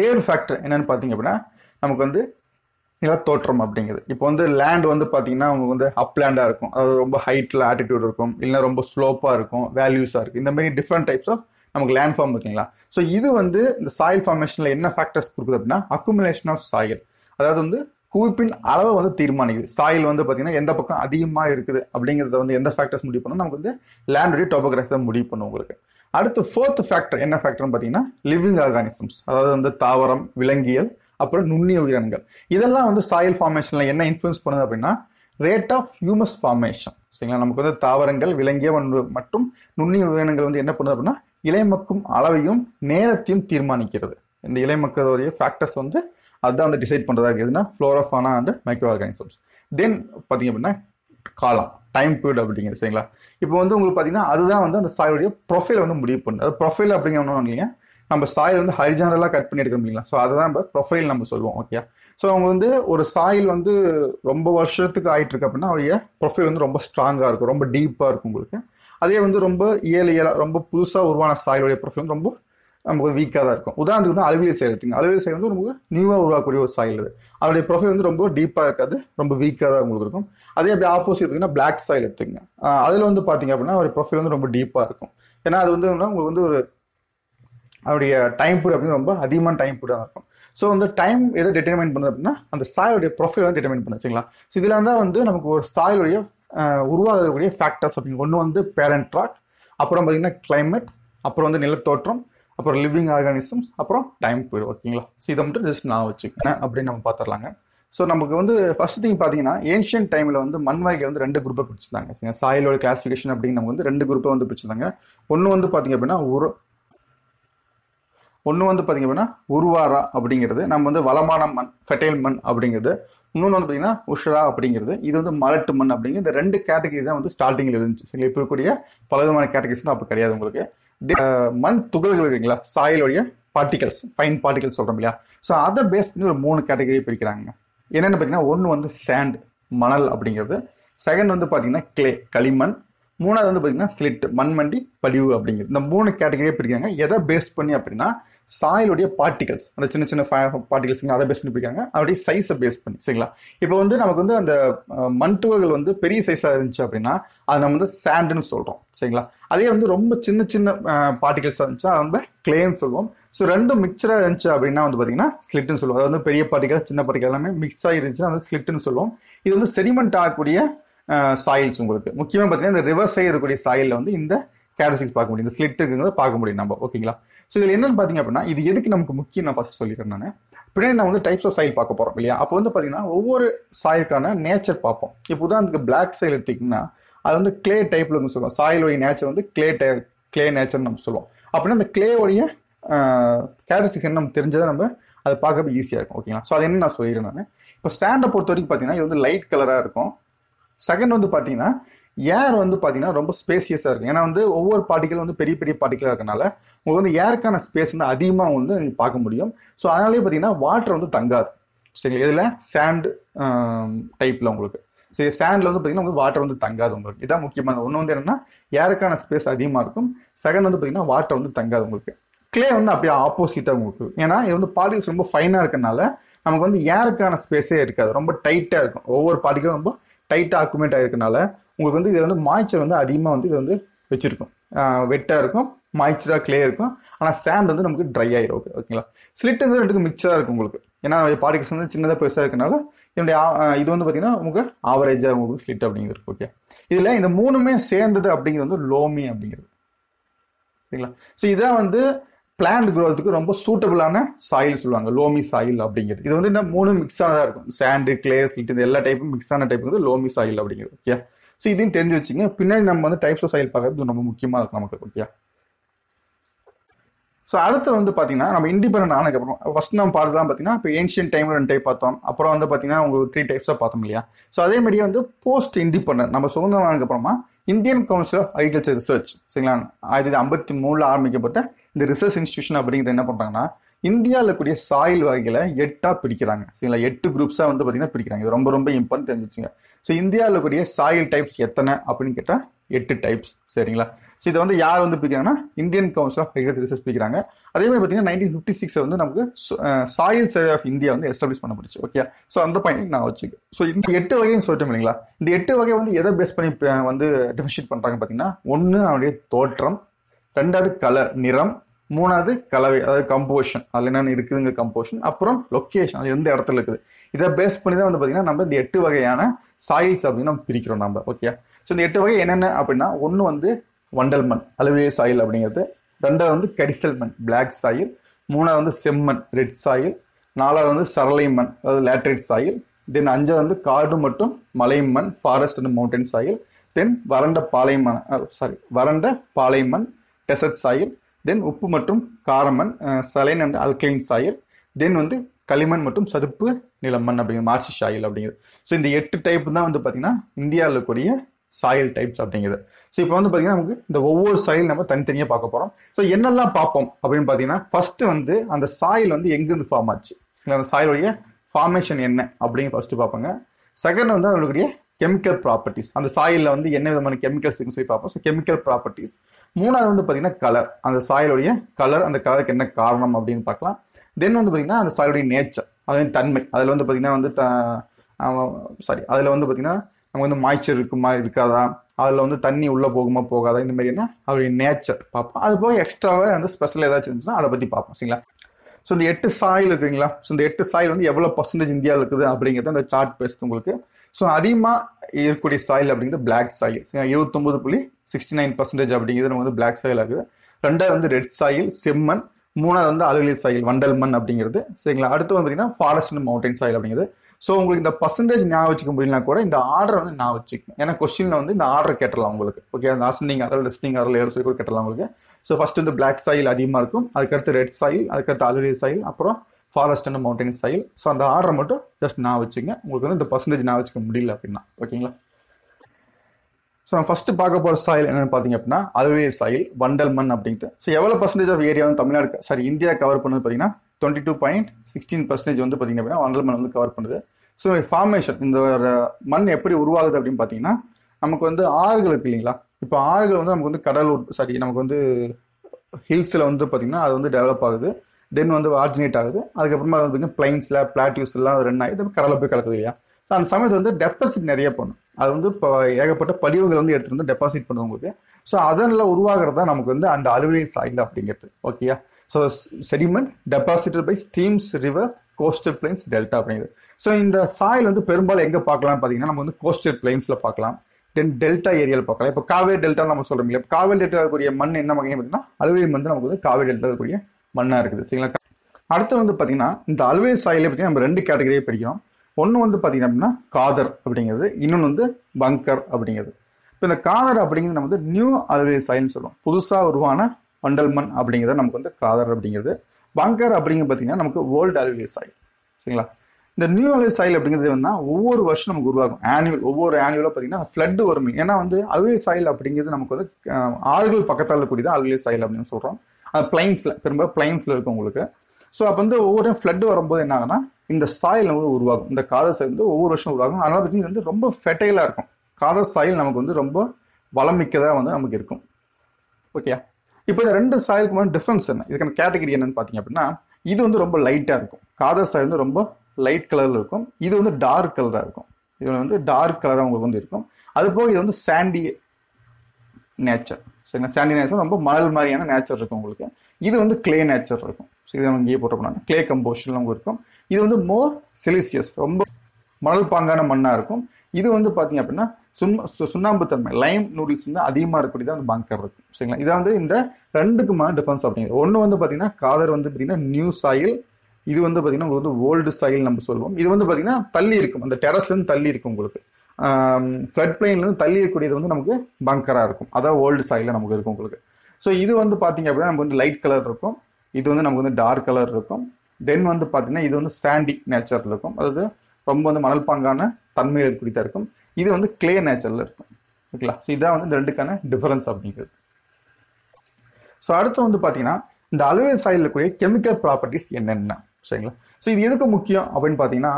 தேர்ட் ஃபேக்டர் என்னன்னு பார்த்தீங்க அப்படின்னா நமக்கு வந்து நிலத்தோற்றம் அப்படிங்கிறது இப்போ வந்து லேண்ட் வந்து பார்த்தீங்கன்னா அவங்க வந்து அப்லேண்டாக இருக்கும் அதாவது ரொம்ப ஹைட்டில் ஆட்டிடியூட் இருக்கும் இல்லைனா ரொம்ப ஸ்லோப்பாக இருக்கும் வேல்யூஸாக இருக்கும் இந்த மாதிரி டிஃப்ரெண்ட் டைப்ஸ் ஆஃப் நமக்கு லேண்ட் ஃபார்ம் இருக்குங்களா ஸோ இது வந்து இந்த சாயில் ஃபார்மேஷனில் என்ன ஃபேக்டர்ஸ் கொடுக்குது அப்படின்னா அக்குமுலேஷன் ஆஃப் சாயில் அதாவது வந்து குவிப்பின் அளவை வந்து தீர்மானிக்குது சாயில் வந்து பார்த்தீங்கன்னா எந்த பக்கம் அதிகமாக இருக்குது அப்படிங்கிறத வந்து எந்த ஃபேக்டர்ஸ் முடிவு பண்ணால் நமக்கு வந்து லேண்டுடைய டோபோகிராஃபி தான் முடிவு பண்ணும் உங்களுக்கு அடுத்து ஃபோர்த் ஃபேக்டர் என்ன ஃபேக்டர்னு பார்த்தீங்கன்னா லிவிங் ஆர்கானிசம்ஸ் அதாவது வந்து தாவரம் விலங்கியல் அப்புறம் நுண்ணிய உயிரணுகள் இதெல்லாம் வந்து சாயல் ஃபார்மேஷனில் என்ன இன்ஃப்ளூன்ஸ் பண்ணுது அப்படின்னா ரேட் ஆஃப் ஹியூமஸ் ஃபார்மேஷன் சரிங்களா நமக்கு வந்து தாவரங்கள் விலங்கிய மற்றும் நுண்ணிய உயிரினங்கள் வந்து என்ன பண்ணுது அப்படின்னா இளைமக்கும் அளவையும் நேரத்தையும் தீர்மானிக்கிறது இந்த இளைமக்களுடைய ஃபேக்டர்ஸ் வந்து அதுதான் வந்து டிசைட் பண்ணுறதா இருக்குதுன்னா flora fauna and micro organisms then பார்த்தீங்க அப்படின்னா காலம் டைம் பீரியட் அப்படிங்கிறது சரிங்களா இப்போ வந்து உங்களுக்கு பார்த்தீங்கன்னா அதுதான் வந்து அந்த சாயுடைய ப்ரொஃபைல் வந்து முடிவு பண்ணுது அது ப்ரொஃபைல் அப்படிங்கிற ஒன்றும் இல்லைங்க நம்ம சாயில் வந்து ஹரிஜானலாக கட் பண்ணி எடுக்க இல்லைங்களா ஸோ அதுதான் நம்ம ப்ரொஃபைல் நம்ம சொல்லுவோம் ஓகே ஸோ அவங்க வந்து ஒரு சாயில் வந்து ரொம்ப வருஷத்துக்கு ஆகிட்டு இருக்கு அப்படின்னா அவருடைய ப்ரொஃபைல் வந்து ரொம்ப ஸ்ட்ராங்காக இருக்கும் ரொம்ப டீப்பாக இருக்கும் உங்களுக்கு அதே வந்து ரொம்ப இயல் இயலாக ரொம்ப புதுசாக உருவான சாயிலுடைய ப்ரொஃபைல் ரொம்ப நமக்கு வீக்காக தான் இருக்கும் உதாரணத்துக்கு வந்து அலுவியல் சாய் எடுத்துங்க அலுவியல் சாயல் வந்து நமக்கு நியூவாக உருவாக்கக்கூடிய ஒரு சாயில் அது அவருடைய ப்ரொஃபைல் வந்து ரொம்ப டீப்பாக இருக்காது ரொம்ப வீக்காக தான் உங்களுக்கு இருக்கும் அதே அப்படி ஆப்போசிட் பார்த்தீங்கன்னா பிளாக் சாயில் எடுத்துங்க அதில் வந்து பார்த்தீங்க அப்படின்னா அவருடைய ப்ரொஃபைல் வந்து ரொம்ப டீப்பாக இருக்கும் ஏன்னா அது வந்து உங்களுக்கு வந்து ஒரு அவருடைய டைம் பீரியட் அப்படின்னு ரொம்ப அதிகமான டைம் பீரியடாக இருக்கும் ஸோ வந்து டைம் எதை டிட்டர்மைன் பண்ணுது அப்படின்னா அந்த சாயலுடைய ப்ரொஃபைல் வந்து டிட்டர்மைன் பண்ணுது சரிங்களா ஸோ இதில் தான் வந்து நமக்கு ஒரு சாயலுடைய உருவாகக்கூடிய ஃபேக்டர்ஸ் அப்படிங்க ஒன்று வந்து பேரண்ட் ட்ராக் அப்புறம் பார்த்தீங்கன்னா கிளைமேட் அப்புறம் வந்து நிலத்தோற்றம் அப்புறம் லிவிங் ஆர்கானிசம்ஸ் அப்புறம் டைம் பீரியட் ஓகேங்களா ஸோ இதை மட்டும் ஜஸ்ட் நான் வச்சுக்கேன் அப்படின்னு நம்ம பார்த்துடலாங்க ஸோ நமக்கு வந்து ஃபர்ஸ்ட் திங் பார்த்தீங்கன்னா ஏன்ஷியன் டைமில் வந்து மண்வாய்கள் வந்து ரெண்டு குரூப்பை பிடிச்சிருந்தாங்க சாயிலோட கிளாஸிஃபிகேஷன் அப்படின்னு நம்ம வந்து ரெண்டு குரூப்பை வந்து பிடிச்சிருந்தாங்க ஒன்று வந்து பார்த்தீங்க அப்படின்னா உர ஒன்று வந்து பார்த்திங்க அப்படின்னா உருவாரா அப்படிங்கிறது நம்ம வந்து வளமான மண் ஃபெட்டைல் மண் அப்படிங்கிறது இன்னொன்று வந்து பார்த்திங்கன்னா உஷரா அப்படிங்கிறது இது வந்து மலட்டு மண் அப்படிங்கிற இந்த ரெண்டு கேட்டகரி தான் வந்து ஸ்டார்டிங்கில் இருந்துச்சு சரிங்களா இப்போ இருக்கக்கூடிய பல விதமான கேட்டகரிஸ் தான் அப்போ கிடையாது உங்களுக்கு மண் துகள்கள் இருக்குங்களா சாயிலுடைய பார்ட்டிகல்ஸ் ஃபைன் பார்ட்டிகல்ஸ் சொல்கிறோம் இல்லையா ஸோ அதை பேஸ் பண்ணி ஒரு மூணு கேட்டகரி பிரிக்கிறாங்க என்னென்னு பார்த்தீங்கன்னா ஒன்று வந்து சேண்ட் மணல் அப்படிங்கிறது செகண்ட் வந்து பார்த்தீங்கன்னா கிளே களிமண் மூணாவது வந்து பார்த்தீங்கன்னா ஸ்லிட் மண்மண்டி படிவு அப்படிங்கிறது இந்த மூணு கேட்டகரியே பிரிக்கிறாங்க எதை பேஸ் பண்ணி அப்படின்னா சாயிலுடைய பார்ட்டிகல்ஸ் அந்த சின்ன சின்ன பார்ட்டிகல்ஸ் அதை பேஸ் பண்ணி பிரிக்கிறாங்க அதோடைய சைஸை பேஸ் பண்ணி சரிங்களா இப்போ வந்து நமக்கு வந்து அந்த மண் துகள்கள் வந்து பெரிய சைஸாக இருந்துச்சு அப்படின்னா அதை நம்ம வந்து சாண்டுன்னு சொல்கிறோம் சரிங்களா அதே வந்து ரொம்ப சின்ன சின்ன பார்ட்டிகல்ஸாக இருந்துச்சு அதை நம்ம கிளேன்னு சொல்லுவோம் ஸோ ரெண்டும் மிக்சராக இருந்துச்சு அப்படின்னா வந்து பார்த்தீங்கன்னா ஸ்லிட்னு சொல்லுவோம் அது வந்து பெரிய பார்ட்டிகல் சின்ன பார்ட்டிகல் எல்லாமே மிக்ஸ் ஆகி இருந்துச்சுன்னா அது ஸ்லிட்னு சொல்லுவோம் இது வந்து செடிமெண்ட் ஆகக்கூடிய சாயில்ஸ் உங்களுக்கு முக்கியமாக பார்த்தீங்கன்னா இந்த ரிவர்ஸ் சைடு இருக்கக்கூடிய சாயிலில் வந்து இந்த கேரசிக்ஸ் பார்க்க முடியும் இந்த ஸ்லிட்டுங்கிறத பார்க்க முடியும் நம்ம ஓகேங்களா ஸோ இதில் என்னென்னு பார்த்தீங்க அப்படின்னா இது எதுக்கு நமக்கு முக்கியம் நான் ஃபஸ்ட் சொல்லிடுறேன் நான் பின்னாடி நான் வந்து டைப்ஸ் ஆஃப் சாயில் பார்க்க போகிறோம் இல்லையா அப்போ வந்து பார்த்தீங்கன்னா ஒவ்வொரு சாயிலுக்கான நேச்சர் பார்ப்போம் இப்போ உதாரணத்துக்கு பிளாக் சாயில் எடுத்திங்கன்னா அது வந்து கிளே வந்து சொல்லுவோம் சாயிலுடைய நேச்சர் வந்து கிளே டை கிளே நேச்சர்னு நம்ம சொல்லுவோம் அப்படின்னா அந்த கிளேவுடைய கேரசிக்ஸ் என்ன நம்ம தெரிஞ்சதை நம்ம அதை பார்க்கறது ஈஸியாக இருக்கும் ஓகேங்களா ஸோ அது என்ன நான் சொல்லிடுறேன் நான் இப்போ ஸ்டாண்டை பொறுத்த வரைக்கும் பார்த்தீங்கன்னா இது வந்து லைட் கலராக இருக்கும் செகண்ட் வந்து பார்த்தீங்கன்னா ஏர் வந்து பார்த்தீங்கன்னா ரொம்ப ஸ்பேசியஸாக இருக்கும் ஏன்னா வந்து ஒவ்வொரு பார்ட்டிக்கல் வந்து பெரிய பெரிய பார்ட்டிக்கலாக இருக்கனால உங்களுக்கு வந்து ஏருக்கான ஸ்பேஸ் வந்து அதிகமாக வந்து பார்க்க முடியும் ஸோ அதனாலே பார்த்தீங்கன்னா வாட்டர் வந்து தங்காது சரிங்களா இதில் சேண்ட் டைப்பில் உங்களுக்கு சரி சேண்டில் வந்து பார்த்தீங்கன்னா உங்களுக்கு வாட்டர் வந்து தங்காது உங்களுக்கு இதான் முக்கியமான ஒன்று வந்து என்னென்னா ஏருக்கான ஸ்பேஸ் அதிகமாக இருக்கும் செகண்ட் வந்து பார்த்தீங்கன்னா வாட்டர் வந்து தங்காது உங்களுக்கு கிளே வந்து அப்படியே ஆப்போசிட்டாக உங்களுக்கு ஏன்னா இது வந்து பார்ட்டிகல்ஸ் ரொம்ப ஃபைனாக இருக்கனால நமக்கு வந்து ஏருக்கான ஸ்பேஸே இருக்காது ரொம்ப டைட்டாக இருக்கும் ஒவ்வொரு பார்ட்டிகளும் ரொம்ப டைட்டாக அக்குமெண்ட் ஆகிருக்கனால உங்களுக்கு வந்து இதில் வந்து மாய்ச்சர் வந்து அதிகமாக வந்து இது வந்து வச்சுருக்கும் வெட்டாக இருக்கும் மாய்ச்சராக கிளே இருக்கும் ஆனால் சேண்ட் வந்து நமக்கு ட்ரை ஆகிடும் ஓகே ஓகேங்களா ஸ்லிட் வந்து ரெண்டுக்கு மிக்சராக இருக்கும் உங்களுக்கு ஏன்னா பார்ட்டிகல்ஸ் வந்து சின்னதாக பெருசாக இருக்கனால என்னுடைய இது வந்து பார்த்தீங்கன்னா உங்களுக்கு ஆவரேஜாக உங்களுக்கு ஸ்லிட் அப்படிங்கிறது ஓகே இதில் இந்த மூணுமே சேர்ந்தது அப்படிங்கிறது வந்து லோமி அப்படிங்கிறது சரிங்களா ஸோ இதான் வந்து பிளான்ட் க்ரோத்துக்கு ரொம்ப சூட்டபுளான சாயில் சொல்லுவாங்க லோமி சாயில் அப்படிங்கிறது இது வந்து இந்த மூணு மிக்ஸ் ஆனதாக இருக்கும் சாண்டு கிளேஸ் இது எல்லா டைப்பும் மிக்ஸ் ஆன டைப் வந்து லோமி சாயில் அப்படிங்கிறது ஓகே ஸோ இதையும் தெரிஞ்சு வச்சுங்க பின்னாடி நம்ம வந்து டைப்ஸ் ஆஃப் சாயில் பார்க்கறது ரொம்ப முக்கியமாக இருக்கும் நமக்கு ஓகே ஸோ அடுத்து வந்து பார்த்தீங்கன்னா நம்ம இண்டிபெண்ட் ஆனதுக்கப்புறம் ஃபர்ஸ்ட் நம்ம பார்த்துதான் பார்த்தீங்கன்னா இப்போ ஏன்ஷியன் டைம் ரெண்டு டைப் பார்த்தோம் அப்புறம் வந்து பார்த்தீங்கன்னா உங்களுக்கு த்ரீ டைப்ஸாக பார்த்தோம் இல்லையா ஸோ அதே மாதிரியே வந்து போஸ்ட் இண்டிபெண்ட் நம்ம சுதந்திரம் ஆனதுக்கப்புறமா Indian council of agriculture research சரிங்களா ஆயிரத்தி ஐம்பத்தி மூணில் ஆரம்பிக்கப்பட்ட இந்த ரிசர்ச் இன்ஸ்டியூஷன் அப்படிங்கிறது என்ன பண்ணுறாங்கன்னா இந்தியாவில் கூடிய சாயில் வகைகளை எட்டாக பிரிக்கிறாங்க சரிங்களா எட்டு குரூப்ஸாக வந்து பார்த்தீங்கன்னா பிரிக்கிறாங்க இது ரொம்ப ரொம்ப இம்பார்ட்டன் தெரிஞ்சிச்சுங்க ஸோ இந்தியாவில் கூடிய சாயில் டைப்ஸ் எத்தனை அப்படின்னு கேட்டால் எட்டு டைப்ஸ் சரிங்களா ஸோ இதை வந்து யார் வந்து பிரிக்கிறாங்கன்னா Indian council of agriculture research பிரிக்கிறாங்க அதே மாதிரி பார்த்தீங்கன்னா நைன்டீன் ஃபிஃப்டி சிக்ஸ் வந்து நமக்கு சாயில் சர்வே ஆஃப் இந்தியா வந்து எஸ்டாப்ளிஷ் முடிச்சு ஓகே ஸோ அந்த பாயிண்ட் நான் வச்சுக்கேன் ஸோ இந்த எட்டு வகையும் சொல்லிட்டோம் இல்லைங்களா இந்த எட்டு வகை வந்து எதை பேஸ் பண்ணி வந்து டிஃபிஷியேட் பண்ணுறாங்க பார்த்தீங்கன்னா ஒன்று அவனுடைய தோற்றம் ரெண்டாவது கலர் நிறம் மூணாவது கலவை அதாவது கம்போஷன் அதில் என்னென்ன இருக்குதுங்க கம்போஷன் அப்புறம் லொக்கேஷன் அது எந்த இடத்துல இருக்குது இதை பேஸ் பண்ணி தான் வந்து பார்த்தீங்கன்னா நம்ம இந்த எட்டு வகையான சாயில்ஸ் அப்படின்னு நம்ம பிரிக்கிறோம் நம்ம ஓகே ஸோ இந்த எட்டு வகை என்னென்ன அப்படின்னா ஒன்று வந்து வண்டல் மண் அலுவே சாயில் அப்படிங்கிறது ரெண்டாவது வந்து கரிசல் மண் பிளாக் சாயில் மூணாவது வந்து செம்மண் ரெட் சாயில் நாலாவது வந்து சரளை மண் அதாவது லேட்ரேட் சாயில் தென் அஞ்சாவது வந்து காடு மற்றும் மலை மண் forest and mountain soil then வறண்ட பாலை மண் சாரி வறண்ட பாலை மண் டெசர்ட் சாயில் தென் உப்பு மற்றும் காரமண் சலைன் அண்ட் அல்கலின் சாயல் தென் வந்து களிமண் மற்றும் சதுப்பு நிலமண் அப்படிங்கிற மார்சி சாயல் அப்படிங்கிறது ஸோ இந்த எட்டு டைப் தான் வந்து பார்த்தீங்கன்னா இந்தியாவில் கூடிய சாயல் டைப்ஸ் அப்படிங்கிறது ஸோ இப்போ வந்து பார்த்தீங்கன்னா நமக்கு இந்த ஒவ்வொரு சாயில் நம்ம தனித்தனியாக பார்க்க போகிறோம் ஸோ என்னெல்லாம் பார்ப்போம் அப்படின்னு பார்த்தீங்கன்னா ஃபஸ்ட்டு வந்து அந்த சாயில் வந்து எங்கேருந்து ஃபார்ம் ஆச்சு அந்த சாயலுடைய ஃபார்மேஷன் என்ன அப்படின்னு ஃபஸ்ட்டு பார்ப்பாங்க செகண்ட் வந்து அவங்களுடைய கெமிக்கல் ப்ராப்பர்ட்டிஸ் அந்த சாயிலில் வந்து என்ன விதமான கெமிக்கல்ஸ் இருக்குன்னு சொல்லி பார்ப்போம் ஸோ கெமிக்கல் ப்ராப்பர்ட்டிஸ் மூணாவது வந்து பார்த்தீங்கன்னா கலர் அந்த சாயலுடைய கலர் அந்த கலருக்கு என்ன காரணம் அப்படின்னு பார்க்கலாம் தென் வந்து பார்த்தீங்கன்னா அந்த சாயலுடைய நேச்சர் அதன் தன்மை அதில் வந்து பார்த்தீங்கன்னா வந்து த சாரி அதில் வந்து பார்த்தீங்கன்னா நமக்கு வந்து மாய்ச்சர் இருக்குமா இருக்காதா அதில் வந்து தண்ணி உள்ளே போகுமா போகாதா இந்த என்ன அவருடைய நேச்சர் பார்ப்போம் அது போக எக்ஸ்ட்ராவாக வந்து ஸ்பெஷல் ஏதாச்சும் இருந்துச்சுன்னா அதை பற்றி பார்ப்போம் சரிங்களா ஸோ இந்த எட்டு சாயில் இருக்குங்களா ஸோ இந்த எட்டு சாயில் வந்து எவ்வளோ பர்சன்டேஜ் இந்தியாவில் இருக்குது அப்படிங்கிறது அந்த சார்ட் பேசுது உங்களுக்கு ஸோ அதிகமாக இருக்கக்கூடிய சாயில் அப்படிங்கிறது பிளாக் சாயில் இருபத்தொம்பது புள்ளி சிக்ஸ்டி நைன் பர்சன்டேஜ் அப்படிங்கிறது நம்ம வந்து பிளாக் சாயில் ஆகுது ரெண்டாவது வந்து ரெட் சாயில் செம்மண் மூணாவது வந்து அலுவலி சாயில் வண்டல் மண் அப்படிங்கிறது சரிங்களா அடுத்து வந்து பார்த்தீங்கன்னா ஃபாரஸ்ட் அண்ட் மவுண்டைன் சாயில் அப்படிங்கிறது ஸோ உங்களுக்கு இந்த பர்சன்டேஜ் ஞாபகம் வச்சுக்க முடியலனா கூட இந்த ஆர்டர் வந்து நான் வச்சுக்கணும் ஏன்னா கொஸ்டினில் வந்து இந்த ஆர்டர் கேட்டலாம் உங்களுக்கு ஓகே அந்த அசனிங் ஆர்டர் லிஸ்னிங் ஆர்டர் ஏழு சொல்லி கூட கேட்டலாம் உங்களுக்கு ஸோ ஃபர்ஸ்ட் வந்து பிளாக் சாயில் அதிகமாக இருக்கும் அதுக்கடுத்து ரெட் சாயில் அதுக்கடுத்து அலுவலி சாயில் அப்புறம் forest and mountain style so அந்த ஆர்டர் மட்டும் ஜஸ்ட் நான் வச்சுங்க உங்களுக்கு வந்து இந்த பர்சன்டேஜ் நான் வச்சுக்க முடியல அப்படின்னா ஓகேங்களா ஸோ நம்ம ஃபஸ்ட்டு பார்க்க போகிற சாயில் என்னென்னு பார்த்தீங்க அப்படின்னா அதுவே சாயில் வண்டல் மண் அப்படிங்கிறது ஸோ எவ்வளோ பர்சன்டேஜ் ஆஃப் ஏரியா வந்து தமிழ்நாடு சாரி இந்தியா கவர் பண்ணது பார்த்தீங்கன்னா twenty two point sixteen percentage வந்து பார்த்தீங்க அப்படின்னா வண்டல் மண் வந்து கவர் பண்ணுது ஸோ ஃபார்மேஷன் இந்த மண் எப்படி உருவாகுது அப்படின்னு பார்த்தீங்கன்னா நமக்கு வந்து ஆறுகள் இருக்கு இல்லைங்களா இப்போ ஆறுகள் வந்து நமக்கு வந்து கடலூர் சாரி நமக்கு வந்து ஹில்ஸில் வந்து பார்த்திங்கன்னா அது வந்து டெவலப் ஆகுது தென் வந்து ஆர்ஜினேட் ஆகுது அதுக்கப்புறமா வந்து பிளைன்ஸில் பிளாட்யூஸ்லாம் ரெண்டு ஆகி கடலை போய் கலக்குது இல்லையா ஸோ அந்த சமயத்தில் வந்து டெபாசிட் நிறைய பண்ணும் அது வந்து இப்போ ஏகப்பட்ட படிவுகள் வந்து எடுத்துகிட்டு வந்து டெபாசிட் உங்களுக்கு ஸோ அதனில் உருவாகிறது தான் நமக்கு வந்து அந்த அலுவலக சாயில் அப்படிங்கிறது ஓகேயா so sediment deposited by streams rivers coastal plains delta அப்படிங்கிறது ஸோ இந்த சாயில் வந்து பெரும்பாலும் எங்கே பார்க்கலாம்னு பார்த்தீங்கன்னா நம்ம வந்து கோஸ்டல் பிளைன்ஸில் பார்க்கலாம் தென் டெல்டா ஏரியாவில் பார்க்கலாம் இப்போ காவேரி டெல்டா நம்ம சொல்கிறோம் இல்லையா காவேரி டெல்டா இருக்கக்கூடிய மண் என்ன வகையும் பார்த்தீங்கன்னா அலுவை மண் நமக்கு வந்து காவேரி டெல்டா இருக்கக்கூடிய மண்ணாக இருக்குது சரிங்களா அடுத்து வந்து பார்த்தீங்கன்னா இந்த அலுவை சாயிலே பார்த்தீங்கன்னா நம்ம ரெண்டு கேட்டகரியே படிக்கிறோம் ஒன்று வந்து பார்த்தீங்க அப்படின்னா காதர் அப்படிங்கிறது இன்னொன்று வந்து பங்கர் அப்படிங்கிறது இப்போ இந்த காதர் அப்படிங்கிறது நம்ம வந்து நியூ அல்வேசாயின்னு சொல்லுவோம் புதுசாக உருவான வண்டல்மன் அப்படிங்கிறது நமக்கு வந்து காதர் அப்படிங்கிறது பங்கர் அப்படிங்கிறது பார்த்தீங்கன்னா நமக்கு வேர்ல்டு அல்வேசாய் சரிங்களா இந்த நியூ அல்வே சாயில் அப்படிங்கிறது வந்து ஒவ்வொரு வருஷம் நமக்கு உருவாகும் ஆனுவல் ஒவ்வொரு ஆனுவலாக பார்த்தீங்கன்னா ஃப்ளட் வரும் ஏன்னா வந்து அல்வே சாயில் அப்படிங்கிறது நமக்கு வந்து ஆறுகள் பக்கத்தில் இருக்கக்கூடியது அல்வே சாயில் அப்படின்னு சொல்கிறோம் அது பிளைன்ஸில் பெரும்பாலும் பிளைன்ஸில் இருக்கும் உங்களுக்கு ஸோ அப்போ வந்து ஒவ்வொரு ஃப்ளட் வரும்போது என்ன ஆகுனா இந்த சாயில் வந்து உருவாகும் இந்த காதல் சாயில் வந்து ஒவ்வொரு வருஷம் உருவாகும் அதனால பற்றி வந்து ரொம்ப ஃபெட்டைலாக இருக்கும் காதல் சாயில் நமக்கு வந்து ரொம்ப வளம் மிக்கதாக வந்து நமக்கு இருக்கும் ஓகே இப்போ இந்த ரெண்டு சாயலுக்குமான டிஃப்ரென்ஸ் என்ன இதுக்கான கேட்டகரி என்னன்னு பார்த்தீங்க அப்படின்னா இது வந்து ரொம்ப லைட்டாக இருக்கும் காதல் சாயில் வந்து ரொம்ப லைட் கலரில் இருக்கும் இது வந்து டார்க் கலராக இருக்கும் இதில் வந்து டார்க் கலராக உங்களுக்கு வந்து இருக்கும் அது போக இது வந்து சாண்டி நேச்சர் சரிங்களா சாண்டி நேச்சர் ரொம்ப மணல் மாதிரியான நேச்சர் இருக்கும் உங்களுக்கு இது வந்து கிளே நேச்சர் இருக்கும் இதை இங்கேயே போட்ட போனாங்க கிளே கம்போஷன் அவங்க இருக்கும் இது வந்து மோர் செலிசியஸ் ரொம்ப மணல் பாங்கான மண்ணாக இருக்கும் இது வந்து பார்த்தீங்க அப்படின்னா சுண் சுண்ணாம்பு தன்மை லைம் நூடுல்ஸ் வந்து அதிகமாக இருக்கக்கூடியதாக அந்த பங்கர் இருக்கும் சரிங்களா இதை வந்து இந்த ரெண்டுக்குமான டிஃபரன்ஸ் அப்படிங்கிறது ஒன்று வந்து பார்த்தீங்கன்னா காதர் வந்து பார்த்தீங்கன்னா நியூ சாயில் இது வந்து பார்த்தீங்கன்னா உங்களுக்கு வந்து ஓல்டு சாயில் நம்ம சொல்லுவோம் இது வந்து பார்த்தீங்கன்னா தள்ளி இருக்கும் அந்த டெரஸ்லேருந்து தள்ளி இருக்கும் உங்களுக்கு ஃப்ளட் பிளெயின்லேருந்து தள்ளி இருக்கக்கூடியது வந்து நமக்கு பங்கராக இருக்கும் அதான் ஓல்டு சாயில் நமக்கு இருக்கும் உங்களுக்கு ஸோ இது வந்து பார்த்தீங்க அப்படின்னா நமக்கு வந்து லைட் கலர் இருக்கும் இது வந்து நமக்கு வந்து டார்க் கலர் இருக்கும் தென் வந்து பார்த்தீங்கன்னா இது வந்து சாண்டி நேச்சரில் இருக்கும் அதாவது ரொம்ப வந்து பாங்கான தன்மையில் குறித்தா இருக்கும் இது வந்து கிளே நேச்சரில் இருக்கும் ஓகேங்களா ஸோ இதான் வந்து இந்த ரெண்டுக்கான டிஃபரன்ஸ் அப்படிங்கிறது ஸோ அடுத்து வந்து பார்த்தீங்கன்னா இந்த அலுவல் சாயில் இருக்கக்கூடிய கெமிக்கல் ப்ராப்பர்ட்டிஸ் என்னென்ன சரிங்களா ஸோ இது எதுக்கு முக்கியம் அப்படின்னு பார்த்தீங்கன்னா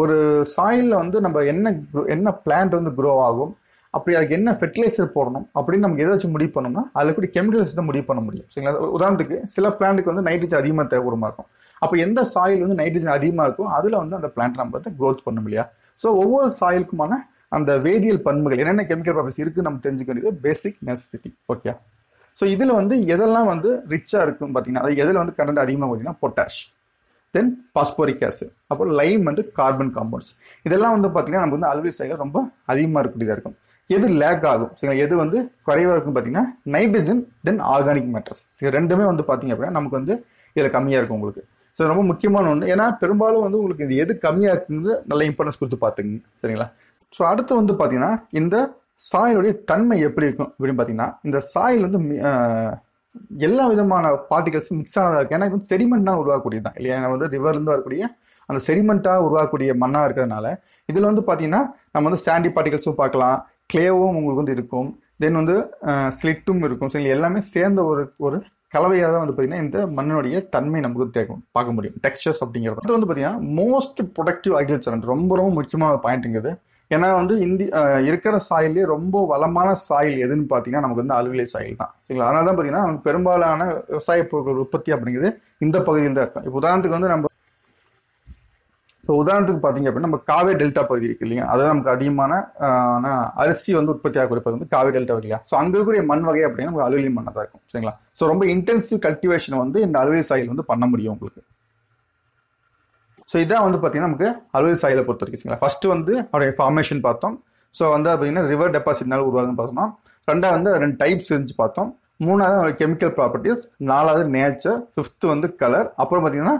ஒரு சாயிலில் வந்து நம்ம என்ன என்ன பிளான்ட் வந்து க்ரோ ஆகும் அப்படி அதுக்கு என்ன ஃபெர்டிலைசர் போடணும் அப்படின்னு நமக்கு எதாச்சும் முடிவு பண்ணோம்னா அதில் கூட கெமிக்கல்ஸ் தான் முடிவு பண்ண முடியும் சரிங்களா உதாரணத்துக்கு சில பிளான்ட்டுக்கு வந்து நைட்ரஜன் அதிகமாக தேவைப்படுமா இருக்கும் அப்போ எந்த சாயில் வந்து நைட்ரஜன் அதிகமாக இருக்கும் அதில் வந்து அந்த பிளான்ட் நம்ம வந்து க்ரோத் பண்ண முடியாது ஸோ ஒவ்வொரு சாயிலுக்குமான அந்த வேதியியல் பண்புகள் என்னென்ன கெமிக்கல் ப்ராப்பர்ட்டிஸ் இருக்குன்னு நம்ம தெரிஞ்சுக்க வேண்டியது பேசிக் நெசசிட்டி ஓகே ஸோ இதில் வந்து எதெல்லாம் வந்து ரிச்சாக இருக்கும் பார்த்தீங்கன்னா அது எதில் வந்து கண்டென்ட் அதிகமாக பார்த்தீங்கன்னா பொட்டாஷ் தென் பாஸ்போரிக் ஆசிட் அப்புறம் லைம் அண்டு கார்பன் காம்பவுண்ட்ஸ் இதெல்லாம் வந்து பார்த்தீங்கன்னா நமக்கு வந்து அல்வி சைடில் ரொம்ப அதிகமாக இருக்கக்கூடியதாக இருக்கும் எது லேக் ஆகும் சரிங்களா எது வந்து குறைவாக இருக்கும் பார்த்தீங்கன்னா நைட்ரஜன் தென் ஆர்கானிக் மேட்டர்ஸ் சரி ரெண்டுமே வந்து பார்த்தீங்க அப்படின்னா நமக்கு வந்து இதில் கம்மியாக இருக்கும் உங்களுக்கு ஸோ ரொம்ப முக்கியமான ஒன்று ஏன்னா பெரும்பாலும் வந்து உங்களுக்கு இது எது கம்மியாக இருக்குங்கிறது நல்ல இம்பார்ட்டன்ஸ் கொடுத்து பார்த்துங்க சரிங்களா ஸோ அடுத்து வந்து பார்த்தீங்கன்னா இந்த சாயிலுடைய தன்மை எப்படி இருக்கும் அப்படின்னு பார்த்தீங்கன்னா இந்த சாயில் வந்து எல்லா விதமான பார்ட்டிகல்ஸும் மிக்ஸ் ஆனதாக இருக்குது ஏன்னா வந்து செடிமெண்ட்னா உருவாக்கக்கூடிய தான் இல்லையா வந்து ரிவர்லேருந்து வரக்கூடிய அந்த செடிமெண்ட்டாக உருவாக்கக்கூடிய மண்ணாக இருக்கிறதுனால இதில் வந்து பார்த்தீங்கன்னா நம்ம வந்து சாண்டி பார்ட்டிகல்ஸும் பார்க்கலாம் கிளேவும் உங்களுக்கு வந்து இருக்கும் தென் வந்து ஸ்லிட்டும் இருக்கும் சரி எல்லாமே சேர்ந்த ஒரு ஒரு கலவையாக தான் வந்து பார்த்தீங்கன்னா இந்த மண்ணினுடைய தன்மை நமக்கு தேக்கும் பார்க்க முடியும் டெக்ஸ்டர்ஸ் அப்படிங்கிறது அது வந்து பார்த்தீங்கன்னா மோஸ்ட் ப்ரொடக்டிவ் அக்ரிகல்ச்சர் ரொம்ப ரொம்ப முக்கியமான பாயிண்ட்டுங்கிறது ஏன்னா வந்து இந்தி இருக்கிற சாயிலே ரொம்ப வளமான சாயில் எதுன்னு பார்த்தீங்கன்னா நமக்கு வந்து அலுவலை சாயில் தான் சரிங்களா அதனால தான் பார்த்தீங்கன்னா பெரும்பாலான விவசாய பொருட்கள் உற்பத்தி அப்படிங்கிறது இந்த பகுதியில் தான் இருக்கும் இப்போ உதாரணத்துக்கு வந்து நம்ம இப்போ உதாரணத்துக்கு பார்த்தீங்க அப்படின்னா நம்ம காவே டெல்டா பகுதி இருக்கு இல்லையா அதாவது நமக்கு அதிகமான அரிசி வந்து உற்பத்தி ஆகக்கூடியது வந்து காவே டெல்டா இல்லையா ஸோ அங்கே இருக்கிற மண் வகை அப்படின்னா நமக்கு அலுவலி மண்ணாக தான் இருக்கும் சரிங்களா ஸோ ரொம்ப இன்டென்சிவ் கல்டிவேஷன் வந்து இந்த அலுவலி சாயில் வந்து பண்ண முடியும் உங்களுக்கு ஸோ இதான் வந்து பார்த்தீங்கன்னா நமக்கு அலுவல் சாயில பொறுத்த வரைக்கும் ஃபர்ஸ்ட் வந்து அவருடைய ஃபார்மேஷன் பார்த்தோம் ஸோ வந்து பார்த்தீங்கன்னா ரிவர் டெபாசிட்னால உருவாகுன்னு பார்த்தோம்னா ரெண்டாவது வந்து ரெண்டு டைப்ஸ் இருந்துச்சு பார்த்தோம் மூணாவது அவருடைய கெமிக்கல் ப்ராப்பர்ட்டிஸ் நாலாவது நேச்சர் ஃபிஃப்த்து வந்து கலர் அப்புறம் பார்த்தீங்கன்னா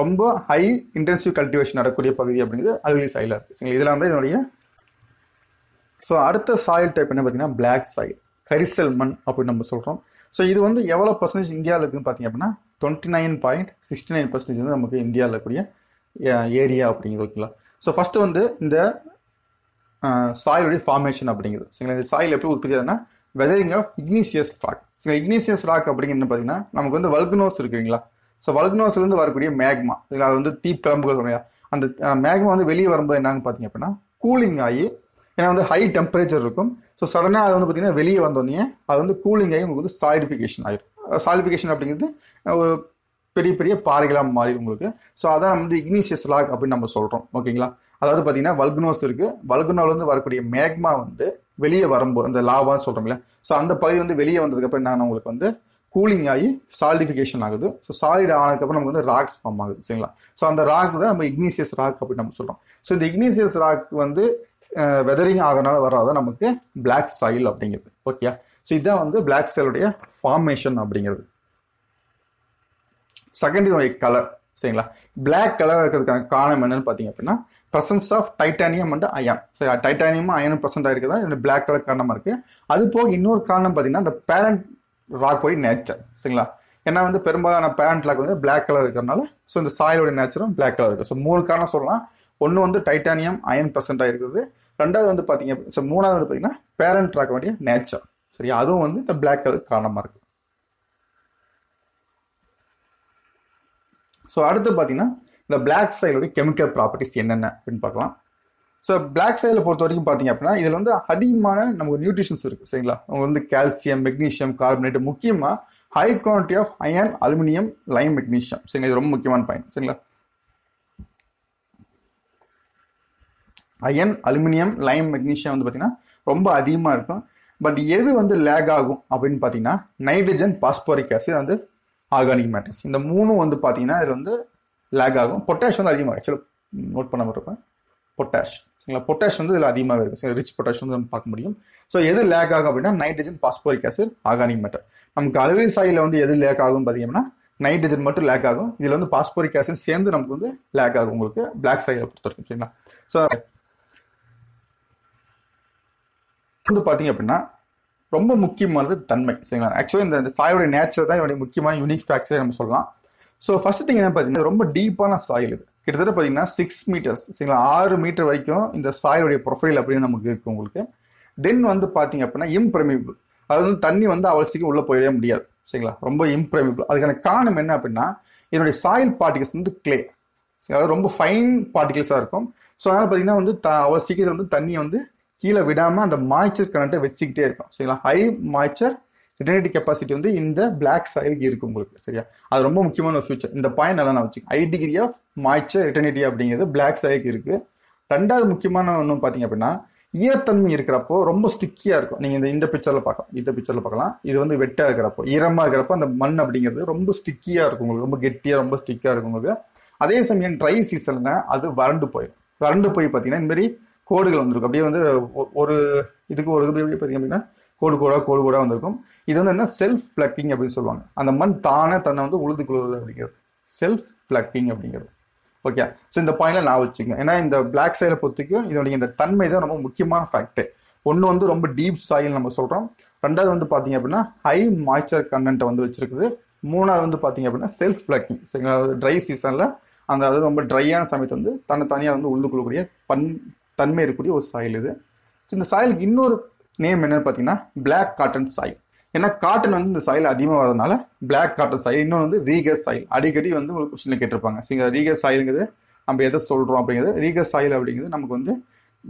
ரொம்ப ஹை இன்டென்சிவ் கல்டிவேஷன் நடக்கூடிய பகுதி அப்படிங்கிறது அலுவலி சாயிலாக இருக்குது இதெல்லாம் வந்து இதனுடைய ஸோ அடுத்த சாயில் டைப் என்ன பார்த்தீங்கன்னா பிளாக் சாயில் கரிசல் மண் அப்படின்னு நம்ம சொல்கிறோம் ஸோ இது வந்து எவ்வளோ பர்சன்டேஜ் இந்தியாவில் இருக்குதுன்னு பார்த்தீங்க அப்படின்னா twenty nine point sixty nine percentage வந்து நமக்கு இந்தியாவில் இருக்கக்கூடிய ஏரியா அப்படிங்கிறது ஓகேங்களா ஸோ ஃபஸ்ட்டு வந்து இந்த சாயிலுடைய ஃபார்மேஷன் அப்படிங்கிறது சரிங்களா இந்த சாயில் எப்படி உற்பத்தி ஆகுதுன்னா வெதரிங் ஆஃப் இக்னீசியஸ் ராக் சரிங்களா இக்னீசியஸ் ராக் அப்படிங்கிறது பார்த்தீங்கன்னா நமக்கு வந்து வல்கனோஸ் இருக்குங்களா ஸோ வல்கனோஸ்லேருந்து வரக்கூடிய மேக்மா சரிங்களா அது வந்து தீப்பிழம்புகள் சொல்லுங்க அந்த மேக்மா வந்து வெளியே வரும்போது என்னங்க பார்த்தீங்க அப்படின்னா கூலிங் ஆகி ஏன்னா வந்து ஹை டெம்பரேச்சர் இருக்கும் ஸோ சடனாக அது வந்து பார்த்தீங்கன்னா வெளியே வந்தோடனே அது வந்து கூலிங் ஆகி உங்களுக்கு வந்து சாலிடிஃபிகேஷன் ஆகிடும் சாலிஃபிகேஷன் அப்படிங்கிறது பெரிய பெரிய பாறைகளாக மாறி உங்களுக்கு ஸோ அதான் வந்து இக்னீசியஸ் ராக் அப்படின்னு நம்ம சொல்கிறோம் ஓகேங்களா அதாவது பார்த்தீங்கன்னா வல்குனோஸ் இருக்குது வல்குனோலேருந்து வரக்கூடிய மேக்மா வந்து வெளியே வரும்போது அந்த லாவான்னு சொல்கிறோம்ல ஸோ அந்த பகுதி வந்து வெளியே வந்ததுக்கப்புறம் நான் உங்களுக்கு வந்து கூலிங் ஆகி சாலிடிஃபிகேஷன் ஆகுது ஸோ சாலிட் ஆனதுக்கப்புறம் நமக்கு வந்து ராக்ஸ் ஃபார்ம் ஆகுது சரிங்களா ஸோ அந்த ராக் தான் நம்ம இக்னீசியஸ் ராக் அப்படின்னு நம்ம சொல்கிறோம் ஸோ இந்த இக்னீசியஸ் ராக் வந்து வெதரிங் ஆகிறனால வராத நமக்கு பிளாக் சாயில் அப்படிங்கிறது ஓகே ஸோ இதுதான் வந்து பிளாக் சாயிலுடைய ஃபார்மேஷன் அப்படிங்கிறது செகண்ட் இதோடைய கலர் சரிங்களா பிளாக் கலர் இருக்கிறதுக்கான காரணம் என்னன்னு பார்த்தீங்க அப்படின்னா presence of titanium and iron சரி டைட்டானியமும் அயனும் ப்ரெசென்ட் ஆகிருக்கு தான் இந்த பிளாக் கலர் காரணமாக இருக்குது அது போக இன்னொரு காரணம் பார்த்தீங்கன்னா அந்த பேரண்ட் ராக்கோடைய நேச்சர் சரிங்களா ஏன்னா வந்து பெரும்பாலான பேரண்ட் ராக் வந்து பிளாக் கலர் இருக்கிறதுனால ஸோ இந்த சாயலோட நேச்சரும் பிளாக் கலர் இருக்குது ஸோ மூணு காரணம் சொல்லலாம் ஒன்று வந்து டைட்டானியம் அயன் ப்ரெசென்ட் ஆகிருக்குது ரெண்டாவது வந்து பார்த்தீங்க ஸோ மூணாவது வந்து பார்த்தீங்கன்னா பேரண்ட் ராக்கோடைய நேச்சர் சரி அதுவும் வந்து இந்த பிளாக் கலர் காரணமாக இருக்குது ஸோ அடுத்து பார்த்தீங்கன்னா இந்த பிளாக் சைலோடைய கெமிக்கல் ப்ராப்பர்ட்டிஸ் என்னென்ன அப்படின்னு பார்க்கலாம் ஸோ பிளாக் சைடில் பொறுத்த வரைக்கும் பார்த்தீங்க அப்படின்னா இதில் வந்து அதிகமான நமக்கு நியூட்ரிஷன்ஸ் இருக்குது சரிங்களா அவங்க வந்து கால்சியம் மெக்னீஷியம் கார்பனேட் முக்கியமாக high quality of iron aluminium lime magnesium சரிங்களா இது ரொம்ப முக்கியமான பாயிண்ட் சரிங்களா அயன் அலுமினியம் லைம் மெக்னீஷியம் வந்து பார்த்தீங்கன்னா ரொம்ப அதிகமாக இருக்கும் பட் எது வந்து லேக் ஆகும் அப்படின்னு பார்த்தீங்கன்னா நைட்ரஜன் பாஸ்போரிக் ஆசிட் வந்து ஆர்கானிக் மேட்டர்ஸ் இந்த மூணும் வந்து பார்த்தீங்கன்னா இது வந்து லேக் ஆகும் பொட்டாஷ் வந்து அதிகமாக ஆக்சுவலாக நோட் பண்ண இருப்பேன் பொட்டாஷ் சரிங்களா பொட்டாஷ் வந்து இதில் அதிகமாக இருக்கும் சரி ரிச் பொட்டாஷ் வந்து நம்ம பார்க்க முடியும் ஸோ எது லேக் ஆகும் அப்படின்னா nitrogen phosphoric acid organic matter நமக்கு அலுவை சாயில் வந்து எது லேக் ஆகும் பார்த்தீங்கன்னா நைட்ரஜன் மட்டும் லேக் ஆகும் இதில் வந்து பாஸ்போரிக் ஆசிட் சேர்ந்து நமக்கு வந்து லேக் ஆகும் உங்களுக்கு பிளாக் சாயில் கொடுத்துருக்கும் சரிங்களா ஸோ வந்து பார்த்தீங்க அப்படின்னா ரொம்ப முக்கியமானது தன்மை சரிங்களா ஆக்சுவலி இந்த சாயோட நேச்சர் தான் இதோடைய முக்கியமான யூனிக் ஃபேக்டர் நம்ம சொல்லலாம் ஸோ ஃபர்ஸ்ட் திங் என்ன பார்த்தீங்கன்னா ரொம்ப டீப்பான சாயில் இது கிட்டத்தட்ட பார்த்தீங்கன்னா சிக்ஸ் மீட்டர்ஸ் சரிங்களா ஆறு மீட்டர் வரைக்கும் இந்த சாயோடைய ப்ரொஃபைல் அப்படின்னு நமக்கு இருக்கு உங்களுக்கு தென் வந்து பார்த்தீங்க அப்படின்னா இம்ப்ரமிபிள் அது வந்து தண்ணி வந்து அவசியம் உள்ளே போயிடவே முடியாது சரிங்களா ரொம்ப இம்ப்ரமிபிள் அதுக்கான காரணம் என்ன அப்படின்னா என்னுடைய சாயில் பார்ட்டிகல்ஸ் வந்து கிளே அதாவது ரொம்ப ஃபைன் பார்ட்டிகல்ஸாக இருக்கும் ஸோ அதனால் பார்த்தீங்கன்னா வந்து த அவ்வளோ சீக்கிரம் வந்து தண்ணியை வந்து கீழே விடாமல் அந்த மாய்ச்சர் கரண்ட்டை வச்சுக்கிட்டே இருக்கும் சரிங்களா ஹை மாய்ச்சர் ரிட்டர்னிட்டி கெப்பாசிட்டி வந்து இந்த பிளாக் சைடுக்கு இருக்கு உங்களுக்கு சரியா அது ரொம்ப முக்கியமான ஒரு ஃபியூச்சர் இந்த பாயிண்ட் நல்லா நான் வச்சுக்கோங்க high degree of moisture retentivity அப்படிங்கிறது பிளாக் சைடுக்கு இருக்கு ரெண்டாவது முக்கியமான ஒன்று பார்த்தீங்க அப்படின்னா ஈரத்தன்மை இருக்கிறப்போ ரொம்ப ஸ்டிக்கியாக இருக்கும் நீங்கள் இந்த இந்த பிக்சரில் பார்க்கலாம் இந்த பிக்சரில் பார்க்கலாம் இது வந்து வெட்டாக இருக்கிறப்போ ஈரமாக இருக்கிறப்போ அந்த மண் அப்படிங்கிறது ரொம்ப ஸ்டிக்கியாக இருக்கும் உங்களுக்கு ரொம்ப கெட்டியாக ரொம்ப ஸ்டிக்கியாக இருக்கும் உங்களுக்கு அதே சமயம் ட்ரை சீசனில் அது வறண்டு போயிடும் வறண்டு போய் பார்த்தீங்கன்னா இந்த மாதிரி கோடுகள் வந்திருக்கும் அப்படியே வந்து ஒரு இதுக்கு ஒரு இது பார்த்தீங்க அப்படின்னா கோடு கோடாக கோடு கோடாக வந்திருக்கும் இது வந்து என்ன செல்ஃப் பிளக்கிங் அப்படின்னு சொல்லுவாங்க அந்த மண் தானே தன்னை வந்து உழுது கொள்வது அப்படிங்கிறது செல்ஃப் பிளக்கிங் அப்படிங்கிறது ஓகே ஸோ இந்த பாயிண்ட்ல நான் வச்சுக்கேன் ஏன்னா இந்த பிளாக் சைலை பொறுத்துக்கும் இதோடைய இந்த தன்மை தான் ரொம்ப முக்கியமான ஃபேக்ட் ஒன்று வந்து ரொம்ப டீப் சாயில் நம்ம சொல்கிறோம் ரெண்டாவது வந்து பார்த்தீங்க அப்படின்னா ஹை மாய்ச்சர் கண்டென்ட் வந்து வச்சிருக்குது மூணாவது வந்து பார்த்தீங்க அப்படின்னா செல்ஃப் பிளக்கிங் சரிங்களா ட்ரை சீசனில் அந்த அது ரொம்ப ட்ரையான சமயத்தை வந்து தன்னை தனியாக வந்து உள்ளுக்குள்ளக்கூடிய பண் தன்மை இருக்கக்கூடிய ஒரு சாயில் இது இந்த சாயலுக்கு இன்னொரு நேம் என்னன்னு பார்த்தீங்கன்னா பிளாக் காட்டன் சாயில் ஏன்னா காட்டன் வந்து இந்த சாயில் அதிகமாக வரதுனால பிளாக் காட்டன் சாயில் இன்னொன்று வந்து ரீகஸ் சாயில் அடிக்கடி வந்து உங்களுக்கு கொஸ்டினில் கேட்டிருப்பாங்க சரிங்க ரீகஸ் சாயிலுங்கிறது நம்ம எதை சொல்கிறோம் அப்படிங்கிறது ரீகஸ் சாயில் அப்படிங்கிறது நமக்கு வந்து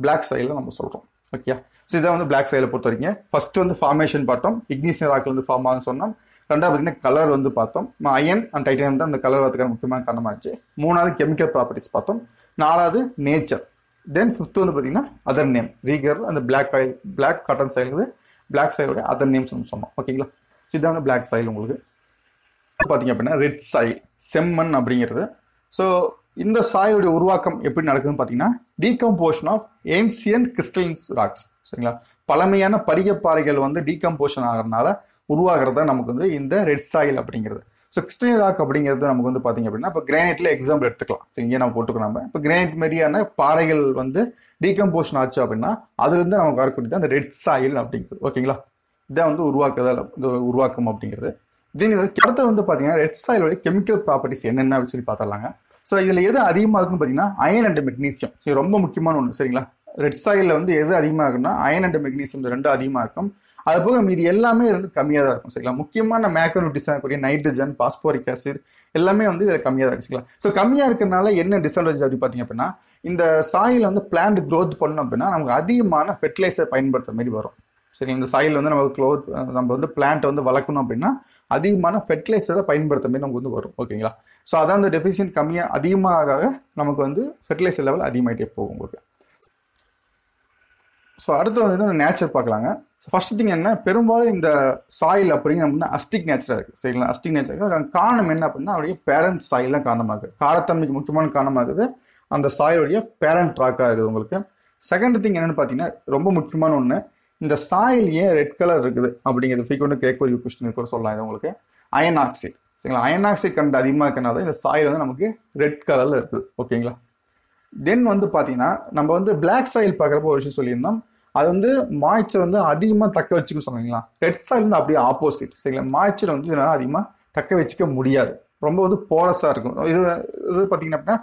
பிளாக் சாயில் நம்ம சொல்கிறோம் ஓகே ஸோ இதை வந்து பிளாக் சைடில் பொறுத்த வரைக்கும் ஃபர்ஸ்ட் வந்து ஃபார்மேஷன் பார்த்தோம் இக்னிஷியன் ராக்கில் வந்து ஃபார்ம் ஆகும் சொன்னோம் ரெண்டாவது பார்த்தீங்கன்னா கலர் வந்து பார்த்தோம் அயன் அண்ட் டைட்டானியம் தான் அந்த கலர் வரதுக்கான முக்கியமான காரணமாக இருந்துச்சு மூணாவது கெமிக்கல் ப்ராப்பர்ட்டிஸ் பார்த்தோம் நாலாவது நேச்சர் தென் ஃபிஃப்த் வந்து பார்த்தீங்கன்னா அதர் நேம் ரீகர் அந்த பிளாக் ஃபைல் பிளாக் காட்டன் சைலுங்கிறது பிளாக் சைலோட அதர் நேம்ஸ் வந்து சொன்னோம் ஓகேங்களா ஸோ வந்து பிளாக் சைல் உங்களுக்கு பார்த்தீங்க அப்படின்னா ரெட் சாயில் செம்மண் அப்படிங்கிறது ஸோ இந்த சாயுடைய உருவாக்கம் எப்படி நடக்குதுன்னு பார்த்தீங்கன்னா decomposition of ancient crystallines rocks சரிங்களா பழமையான படிகப்பாறைகள் வந்து டீகம்போஷன் ஆகிறதுனால தான் நமக்கு வந்து இந்த ரெட் சாயில் அப்படிங்கிறது ஸோ கிறிஸ்டின் ராக் அப்படிங்கிறது நமக்கு வந்து பார்த்தீங்க அப்படின்னா இப்போ கிரானைட்ல எக்ஸாம்பிள் எடுத்துக்கலாம் ஸோ இங்கே நம்ம போட்டுக்கலாம் நம்ம இப்போ கிரானைட் மாரியான பாறைகள் வந்து டீகம்போஷன் ஆச்சு அப்படின்னா அதுலேருந்து நமக்கு வரக்கூடியது அந்த ரெட் சாயில் அப்படிங்கிறது ஓகேங்களா இதான் வந்து உருவாக்குதல் உருவாக்கம் அப்படிங்கிறது தென் இதுக்கு வந்து பார்த்தீங்கன்னா ரெட் சாயிலோட கெமிக்கல் ப்ராப்பர்ட்டிஸ் என்னென்ன அப்படின்னு சொல்லி பார்த்துடலாங்க ஸோ இதில் எது அதிகமாக இருக்குன்னு பார்த்தீங்கன்னா அயன் அண்ட் மெக்னீசியம் சரி ரொம்ப முக்கியமான ஒன்று சரிங்களா ரெட் சாயிலில் வந்து எது அதிகமாக இருக்குன்னா அயன் அண்ட் மெக்னீசியம் ரெண்டும் அதிகமாக இருக்கும் அது போக மீதி எல்லாமே வந்து கம்மியாக தான் இருக்கும் சரிங்களா முக்கியமான மேக்ரோனியூட்ரிஸாக இருக்கக்கூடிய நைட்ரஜன் பாஸ்போரிக் ஆசிட் எல்லாமே வந்து இதில் கம்மியாக தான் சரிங்களா ஸோ கம்மியாக இருக்கிறனால என்ன டிஸ்அட்வான்டேஜ் அப்படி பார்த்தீங்க அப்படின்னா இந்த சாயில் வந்து பிளான்ட் க்ரோத் பண்ணணும் அப்படின்னா நமக்கு அதிகமான ஃபெர்டிலைசர் பயன்படுத்துகிற மாதிரி வரும் சரி இந்த சாயில் வந்து நமக்கு க்ளோத் நம்ம வந்து பிளான்ட் வந்து வளர்க்கணும் அப்படின்னா அதிகமான ஃபெர்டிலைசரை பயன்படுத்த மாதிரி நமக்கு வந்து வரும் ஓகேங்களா ஸோ அதான் அந்த டெஃபிஷியன்ட் கம்மியாக அதிகமாக நமக்கு வந்து ஃபெர்டிலைசர் லெவல் அதிகமாகிட்டே போகும் உங்களுக்கு ஸோ அடுத்து வந்து நம்ம நேச்சர் பார்க்கலாங்க ஃபர்ஸ்ட் திங் என்ன பெரும்பாலும் இந்த சாயில் அப்படிங்கிற அப்படின்னா அஸ்டிக் நேச்சராக இருக்குது சரிங்களா அஸ்டிக் நேச்சர் இருக்குது காரணம் என்ன அப்படின்னா அவருடைய பேரண்ட் சாயில் தான் காரணமாகுது காரத்தன்மைக்கு முக்கியமான காரணமாகுது அந்த சாயோடைய பேரண்ட் ட்ராக்காக இருக்குது உங்களுக்கு செகண்ட் திங் என்னென்னு பார்த்தீங்கன்னா ரொம்ப முக்கியமான ஒன்று இந்த சாயில் ஏன் ரெட் கலர் இருக்குது அப்படிங்கிறது ஃப்ரீக்வெண்ட் கேட்கக்கூடிய கொஸ்டின் கூட சொல்லலாம் இது உங்களுக்கு அயன் சரிங்களா அயன் கண்டு அதிகமாக இருக்கனால இந்த சாயில் வந்து நமக்கு ரெட் கலரில் இருக்குது ஓகேங்களா தென் வந்து பார்த்தீங்கன்னா நம்ம வந்து பிளாக் சாயில் பார்க்குறப்ப ஒரு விஷயம் சொல்லியிருந்தோம் அது வந்து மாய்ச்சர் வந்து அதிகமாக தக்க வச்சுக்க சொன்னீங்களா ரெட் சாயில் வந்து அப்படியே ஆப்போசிட் சரிங்களா மாய்ச்சர் வந்து என்னால் அதிகமாக தக்க வச்சுக்க முடியாது ரொம்ப வந்து போலஸாக இருக்கும் இது இது பார்த்தீங்கன்னா அப்படின்னா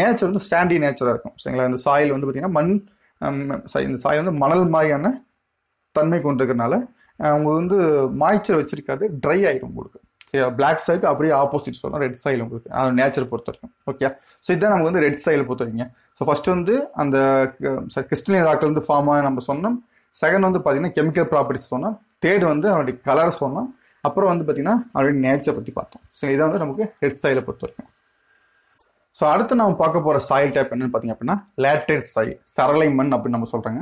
நேச்சர் வந்து சாண்டி நேச்சராக இருக்கும் சரிங்களா இந்த சாயில் வந்து பார்த்தீங்கன்னா மண் இந்த சாயில் வந்து மணல் மாதிரியான தன்மை கொண்டிருக்கிறதுனால உங்களுக்கு வந்து மாய்ச்சர் வச்சிருக்காது ட்ரை ஆகிடும் உங்களுக்கு சரி பிளாக் சைக்கு அப்படியே ஆப்போசிட் சொல்லலாம் ரெட் சைல் உங்களுக்கு அது நேச்சர் பொறுத்த ஓகே ஸோ இதுதான் நமக்கு வந்து ரெட் சைல் பொறுத்த வரைக்கும் ஸோ ஃபர்ஸ்ட் வந்து அந்த கிறிஸ்டலின் uh, வந்து ஃபார்ம் ஆக நம்ம சொன்னோம் செகண்ட் வந்து பார்த்தீங்கன்னா கெமிக்கல் ப்ராப்பர்ட்டிஸ் சொன்னோம் தேர்ட் வந்து அவனுடைய கலர் சொன்னோம் அப்புறம் வந்து பார்த்தீங்கன்னா அவருடைய நேச்சர் பற்றி பார்த்தோம் ஸோ இதான் வந்து நமக்கு ரெட் சைலை பொறுத்த வரைக்கும் ஸோ அடுத்து நம்ம பார்க்க போகிற சாயில் டைப் என்னன்னு பார்த்தீங்க அப்படின்னா லேட்டட் சாயில் சரளை மண் அப்படின்னு நம்ம சொல்கிறாங்க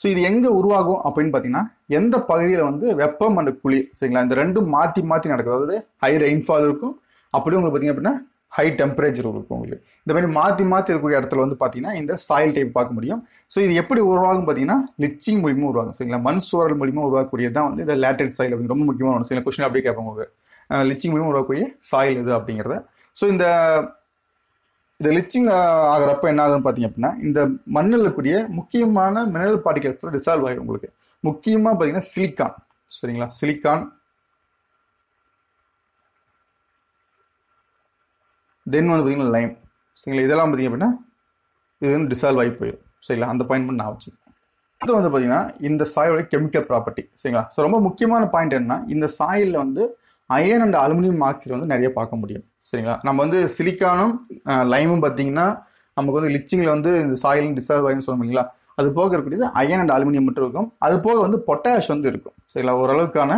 ஸோ இது எங்கே உருவாகும் அப்படின்னு பார்த்தீங்கன்னா எந்த பகுதியில் வந்து வெப்பம் அண்ட் குழி சரிங்களா இந்த ரெண்டும் மாற்றி மாற்றி நடக்குது அதாவது ஹை ரெயின்ஃபால் இருக்கும் அப்படியே உங்களுக்கு பார்த்தீங்க அப்படின்னா ஹை டெம்பரேச்சர் இருக்கும் உங்களுக்கு இந்த மாதிரி மாற்றி மாற்றி இருக்கக்கூடிய இடத்துல வந்து பார்த்தீங்கன்னா இந்த சாயில் டைப் பார்க்க முடியும் ஸோ இது எப்படி உருவாகும் பார்த்தீங்கன்னா லிச்சிங் மூலியமாக உருவாகும் சரிங்களா மண் சோரல் மூலியமாக உருவாக்கக்கூடியது தான் வந்து இந்த லேட்டட் சாயில் அப்படின்னு ரொம்ப முக்கியமான ஒன்று சரிங்களா கொஸ்டின் அப்படியே கேட்பாங்க லிச்சிங் மூலியமாக உருவாக்கக்கூடிய சாயில் இது அப்படிங்கிறத ஸோ இந்த இது லிச்சிங் ஆகிறப்ப என்ன ஆகுதுன்னு பார்த்தீங்க அப்படின்னா இந்த மண்ணில் கூடிய முக்கியமான மினரல் பார்ட்டிகல்ஸ் டிசால்வ் ஆகிடும் உங்களுக்கு முக்கியமாக பார்த்தீங்கன்னா சிலிக்கான் சரிங்களா சிலிக்கான் தென் வந்து பார்த்தீங்கன்னா லைம் சரிங்களா இதெல்லாம் பார்த்தீங்க அப்படின்னா இது வந்து டிசால்வ் ஆகி போயிடும் சரிங்களா அந்த பாயிண்ட் நான் வச்சு அது வந்து பார்த்தீங்கன்னா இந்த சாயோட கெமிக்கல் ப்ராப்பர்ட்டி சரிங்களா ஸோ ரொம்ப முக்கியமான பாயிண்ட் என்னன்னா இந்த சாயில் வந்து அயன் அண்ட் அலுமினியம் ஆக்சைடு வந்து நிறைய பார்க்க முடியும் சரிங்களா நம்ம வந்து சிலிக்கானும் லைமும் பார்த்தீங்கன்னா நமக்கு வந்து லிச்சிங்கில் வந்து இந்த சாயில் டிசார்ஜ் ஆகின்னு சொல்ல முடியுங்களா அது போக இருக்கக்கூடியது அயன் அண்ட் அலுமினியம் மட்டும் இருக்கும் அது போக வந்து பொட்டாஷ் வந்து இருக்கும் சரிங்களா ஓரளவுக்கான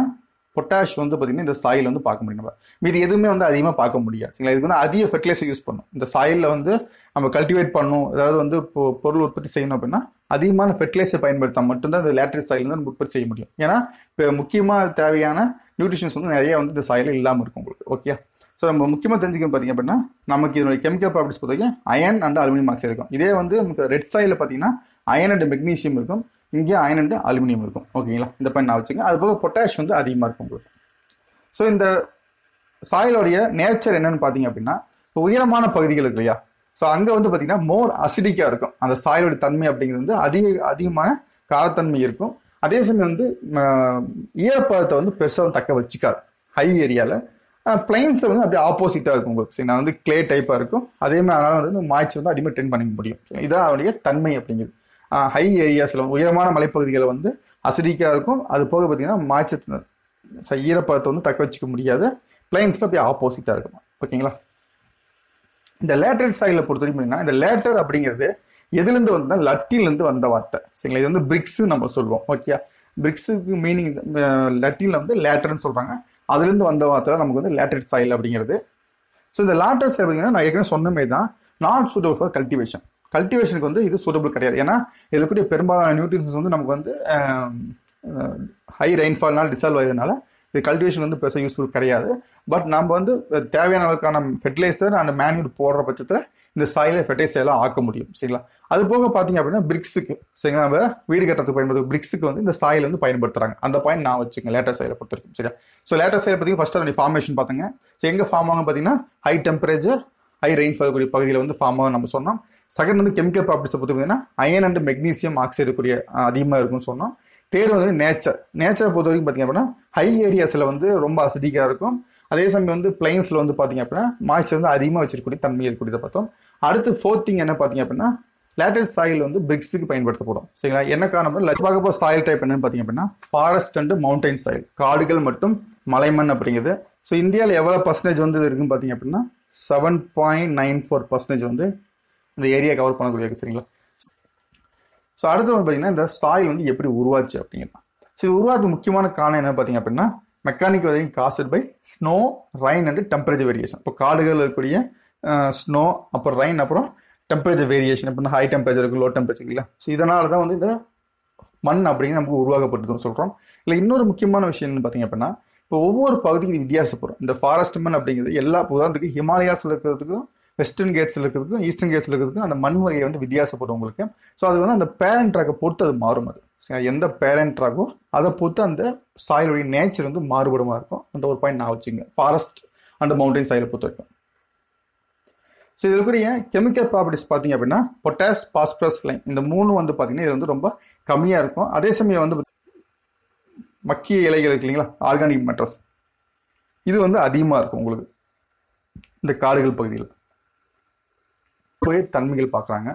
பொட்டாஷ் வந்து பார்த்தீங்கன்னா இந்த சாயில் வந்து பார்க்க முடியும் நம்ம இது எதுவுமே வந்து அதிகமாக பார்க்க முடியாது சரிங்களா இதுக்கு வந்து அதிக ஃபெர்டிலைசர் யூஸ் பண்ணும் இந்த சாயிலில் வந்து நம்ம கல்டிவேட் பண்ணணும் அதாவது வந்து பொருள் உற்பத்தி செய்யணும் அப்படின்னா அதிகமான ஃபெர்டிலைசர் பயன்படுத்தால் மட்டும்தான் இந்த லேட்டரி சாயில் வந்து நம்ம உற்பத்தி செய்ய முடியும் ஏன்னா இப்போ முக்கியமாக தேவையான நியூட்ரிஷன்ஸ் வந்து நிறைய வந்து இந்த சாயில் இல்லாமல் இருக்கும் உங்களுக்கு ஓகே ஸோ நம்ம முக்கியமாக தெரிஞ்சுக்கணும் பார்த்தீங்க அப்படின்னா நமக்கு இதனுடைய கெமிக்கல் ப்ராப்பர்ட்டிஸ் பொறுத்தவரைக்கும் அயன் அண்ட் அலுமினியம் ஆக்சைடு இருக்கும் இதே வந்து நமக்கு ரெட் சைடில் பார்த்தீங்கன்னா அயன் அண்ட் மெக்னீசியம் இருக்கும் இங்கே அயன் அண்ட் அலுமினியம் இருக்கும் ஓகேங்களா இந்த பண்ண நான் வச்சுக்கோங்க அது போக பொட்டாஷ் வந்து அதிகமாக இருக்கும் உங்களுக்கு ஸோ இந்த சாயிலோடைய நேச்சர் என்னன்னு பார்த்தீங்க அப்படின்னா உயரமான பகுதிகள் இருக்கு இல்லையா ஸோ அங்கே வந்து பார்த்தீங்கன்னா மோர் அசிடிக்காக இருக்கும் அந்த சாயிலோட தன்மை அப்படிங்கிறது வந்து அதிக அதிகமான காரத்தன்மை இருக்கும் அதே சமயம் வந்து ஈரப்பதத்தை வந்து பெருசாக தக்க வச்சுக்காது ஹை ஏரியாவில் பிளைன்ஸில் வந்து அப்படியே ஆப்போசிட்டாக இருக்கும் உங்களுக்கு சரி நான் வந்து கிளே டைப்பாக இருக்கும் அதே மாதிரி அதனால் வந்து மாய்ச்சி வந்து அதிகமாக ட்ரெயின் பண்ணிக்க முடியும் இதான் அவனுடைய தன்மை அப்படிங்கிறது ஹை ஏரியாஸில் உயரமான மலைப்பகுதிகளை வந்து அசிடிக்காக இருக்கும் அது போக பார்த்தீங்கன்னா மாய்ச்சத்தினர் ஈரப்பதத்தை வந்து தக்க வச்சுக்க முடியாது பிளைன்ஸில் அப்படியே ஆப்போசிட்டாக இருக்கும் ஓகேங்களா இந்த லேட்டர் சாயில பொறுத்த வரைக்கும் இந்த லேட்டர் அப்படிங்கிறது எதுலேருந்து வந்தால் லட்டிலேருந்து வந்த வார்த்தை சரிங்களா இது வந்து பிரிக்ஸ் நம்ம சொல்லுவோம் ஓகே பிரிக்ஸுக்கு மீனிங் லட்டியில் வந்து லேட்டர்னு சொல்கிறாங்க அதுலேருந்து வந்த வார்த்தை தான் நமக்கு வந்து லேட்டட் சாயில் அப்படிங்கிறது ஸோ இந்த லேட்டட் சாயில் அப்படிங்கிறது நான் ஏற்கனவே சொன்னமே தான் நாட் சூட்டபிள் ஃபார் கல்டிவேஷன் கல்டிவேஷனுக்கு வந்து இது சூட்டபிள் கிடையாது ஏன்னா இதில் இருக்கக்கூடிய பெரும்பாலான நியூட்ரிஷன்ஸ் வந்து நமக்கு வந்து ஹை ரெயின்ஃபால்னால் டிசால்வ் ஆகிறதுனால இது கல்டிவேஷன் வந்து பெருசாக யூஸ்ஃபுல் கிடையாது பட் நம்ம வந்து தேவையான அளவுக்கான ஃபெர்டிலைசர் அண்ட் மேன்யூர் போடுற பட்சத்தில் இந்த சாயில ஃபெர்டைசைலாக ஆக்க முடியும் சரிங்களா அது போக பார்த்தீங்க அப்படின்னா பிரிக்ஸுக்கு சரிங்களா நம்ம வீடு கட்டுறதுக்கு பயன்படுத்த பிரிக்ஸுக்கு வந்து இந்த சாயில் வந்து பயன்படுத்துறாங்க அந்த பாயிண்ட் நான் வச்சுக்கங்க லேட்டர் சாயில பொறுத்திருக்கும் சரியா ஸோ லேட்டர் சாயில பற்றி ஃபஸ்ட்டு அதனுடைய ஃபார்மேஷன் பார்த்துங்க ஸோ எங்கே ஃபார்ம் ஆகும் பார்த்தீங்கன்னா ஹை டெம்பரேச்சர் ஹை ரெயின்ஃபால் கூடிய பகுதியில் வந்து ஃபார்ம் ஆகும் நம்ம சொன்னோம் செகண்ட் வந்து கெமிக்கல் ப்ராப்பர்ட்டிஸை பொறுத்து பார்த்தீங்கன்னா அயன் அண்ட் மெக்னீசியம் ஆக்சைடு கூடிய அதிகமாக இருக்கும்னு சொன்னோம் தேர்வு வந்து நேச்சர் நேச்சரை பொறுத்த வரைக்கும் பார்த்தீங்க அப்படின்னா ஹை ஏரியாஸில் வந்து ரொம்ப அசதிக்காக இருக்கும் அதே சமயம் வந்து பிளைன்ஸில் வந்து பார்த்தீங்க அப்படின்னா மாய்ச்சர் வந்து அதிகமாக வச்சிருக்கக்கூடிய தன்மை இருக்கக்கூடியதை பார்த்தோம் அடுத்து ஃபோர்த் திங் என்ன பார்த்தீங்க அப்படின்னா லேட்டஸ்ட் சாயில் வந்து பிரிக்ஸுக்கு பயன்படுத்தப்படும் சரிங்களா என்ன காரணம் லட்சபாகப்போ சாயில் டைப் என்னன்னு பார்த்தீங்க அப்படின்னா ஃபாரஸ்ட் அண்ட் மவுண்டைன் சாயில் காடுகள் மற்றும் மலைமண் அப்படிங்கிறது ஸோ இந்தியாவில் எவ்வளோ பர்சன்டேஜ் வந்து இருக்குன்னு பார்த்தீங்க அப்படின்னா seven point nine four percentage வந்து இந்த ஏரியா கவர் பண்ணக்கூடிய சரிங்களா ஸோ அடுத்து வந்து பார்த்தீங்கன்னா இந்த சாயில் வந்து எப்படி உருவாச்சு அப்படிங்கிறது ஸோ இது உருவாக்கு முக்கியமான காரணம் என்ன பார்த்தீங்க அப்படின்னா mechanic weathering caused by snow rain and temperature variation இப்போ காடுகள் இருக்கக்கூடிய ஸ்னோ அப்புறம் ரைன் அப்புறம் டெம்பரேச்சர் வேரியேஷன் இப்போ இந்த ஹை டெம்பரேச்சர் இருக்குது லோ டெம்பரேச்சர் இல்லை ஸோ இதனால தான் வந்து இந்த மண் அப்படிங்கிற நமக்கு உருவாக்கப்பட்டதுன்னு சொல்கிறோம் இல்லை இன்னொரு முக்கியமான விஷயம்னு பார்த்தீங்க அப்படின்னா இப்போ ஒவ்வொரு பகுதிக்கு வித்தியாசப்படும் இந்த ஃபாரஸ்ட் மண் அப்படிங்கிறது எல்லா உதாரணத்துக்கு ஹிமாலயாஸில் இருக்கிறதுக்கும் வெஸ்டர்ன் கேட்ஸில் இருக்கிறதுக்கும் ஈஸ்டர்ன் கேட்ஸில் இருக்கிறதுக்கும் அந்த மண் வகையை வந்து வித்தியாசப்படும் உங்களுக்கு ஸோ அது வந்து அந்த பேரண்ட் ட்ராக்கை பொறுத்து அது மாறும் அது எந்த பேரண்ட் ஆகும் அதை பொறுத்து அந்த சாயலுடைய நேச்சர் வந்து மாறுபடமாக இருக்கும் அந்த ஒரு பாயிண்ட் நான் வச்சுங்க ஃபாரஸ்ட் அண்ட் மவுண்டைன் சாயலை பொறுத்த வரைக்கும் ஸோ இதில் கூடிய கெமிக்கல் ப்ராப்பர்ட்டிஸ் பார்த்தீங்க அப்படின்னா பொட்டாஸ் பாஸ்பரஸ் லைன் இந்த மூணு வந்து பார்த்தீங்கன்னா இது வந்து ரொம்ப கம்மியாக இருக்கும் அதே சமயம் வந்து மக்கிய இலைகள் இருக்கு இல்லைங்களா ஆர்கானிக் மெட்ரஸ் இது வந்து அதிகமாக இருக்கும் உங்களுக்கு இந்த காடுகள் பகுதியில் தன்மைகள் பார்க்குறாங்க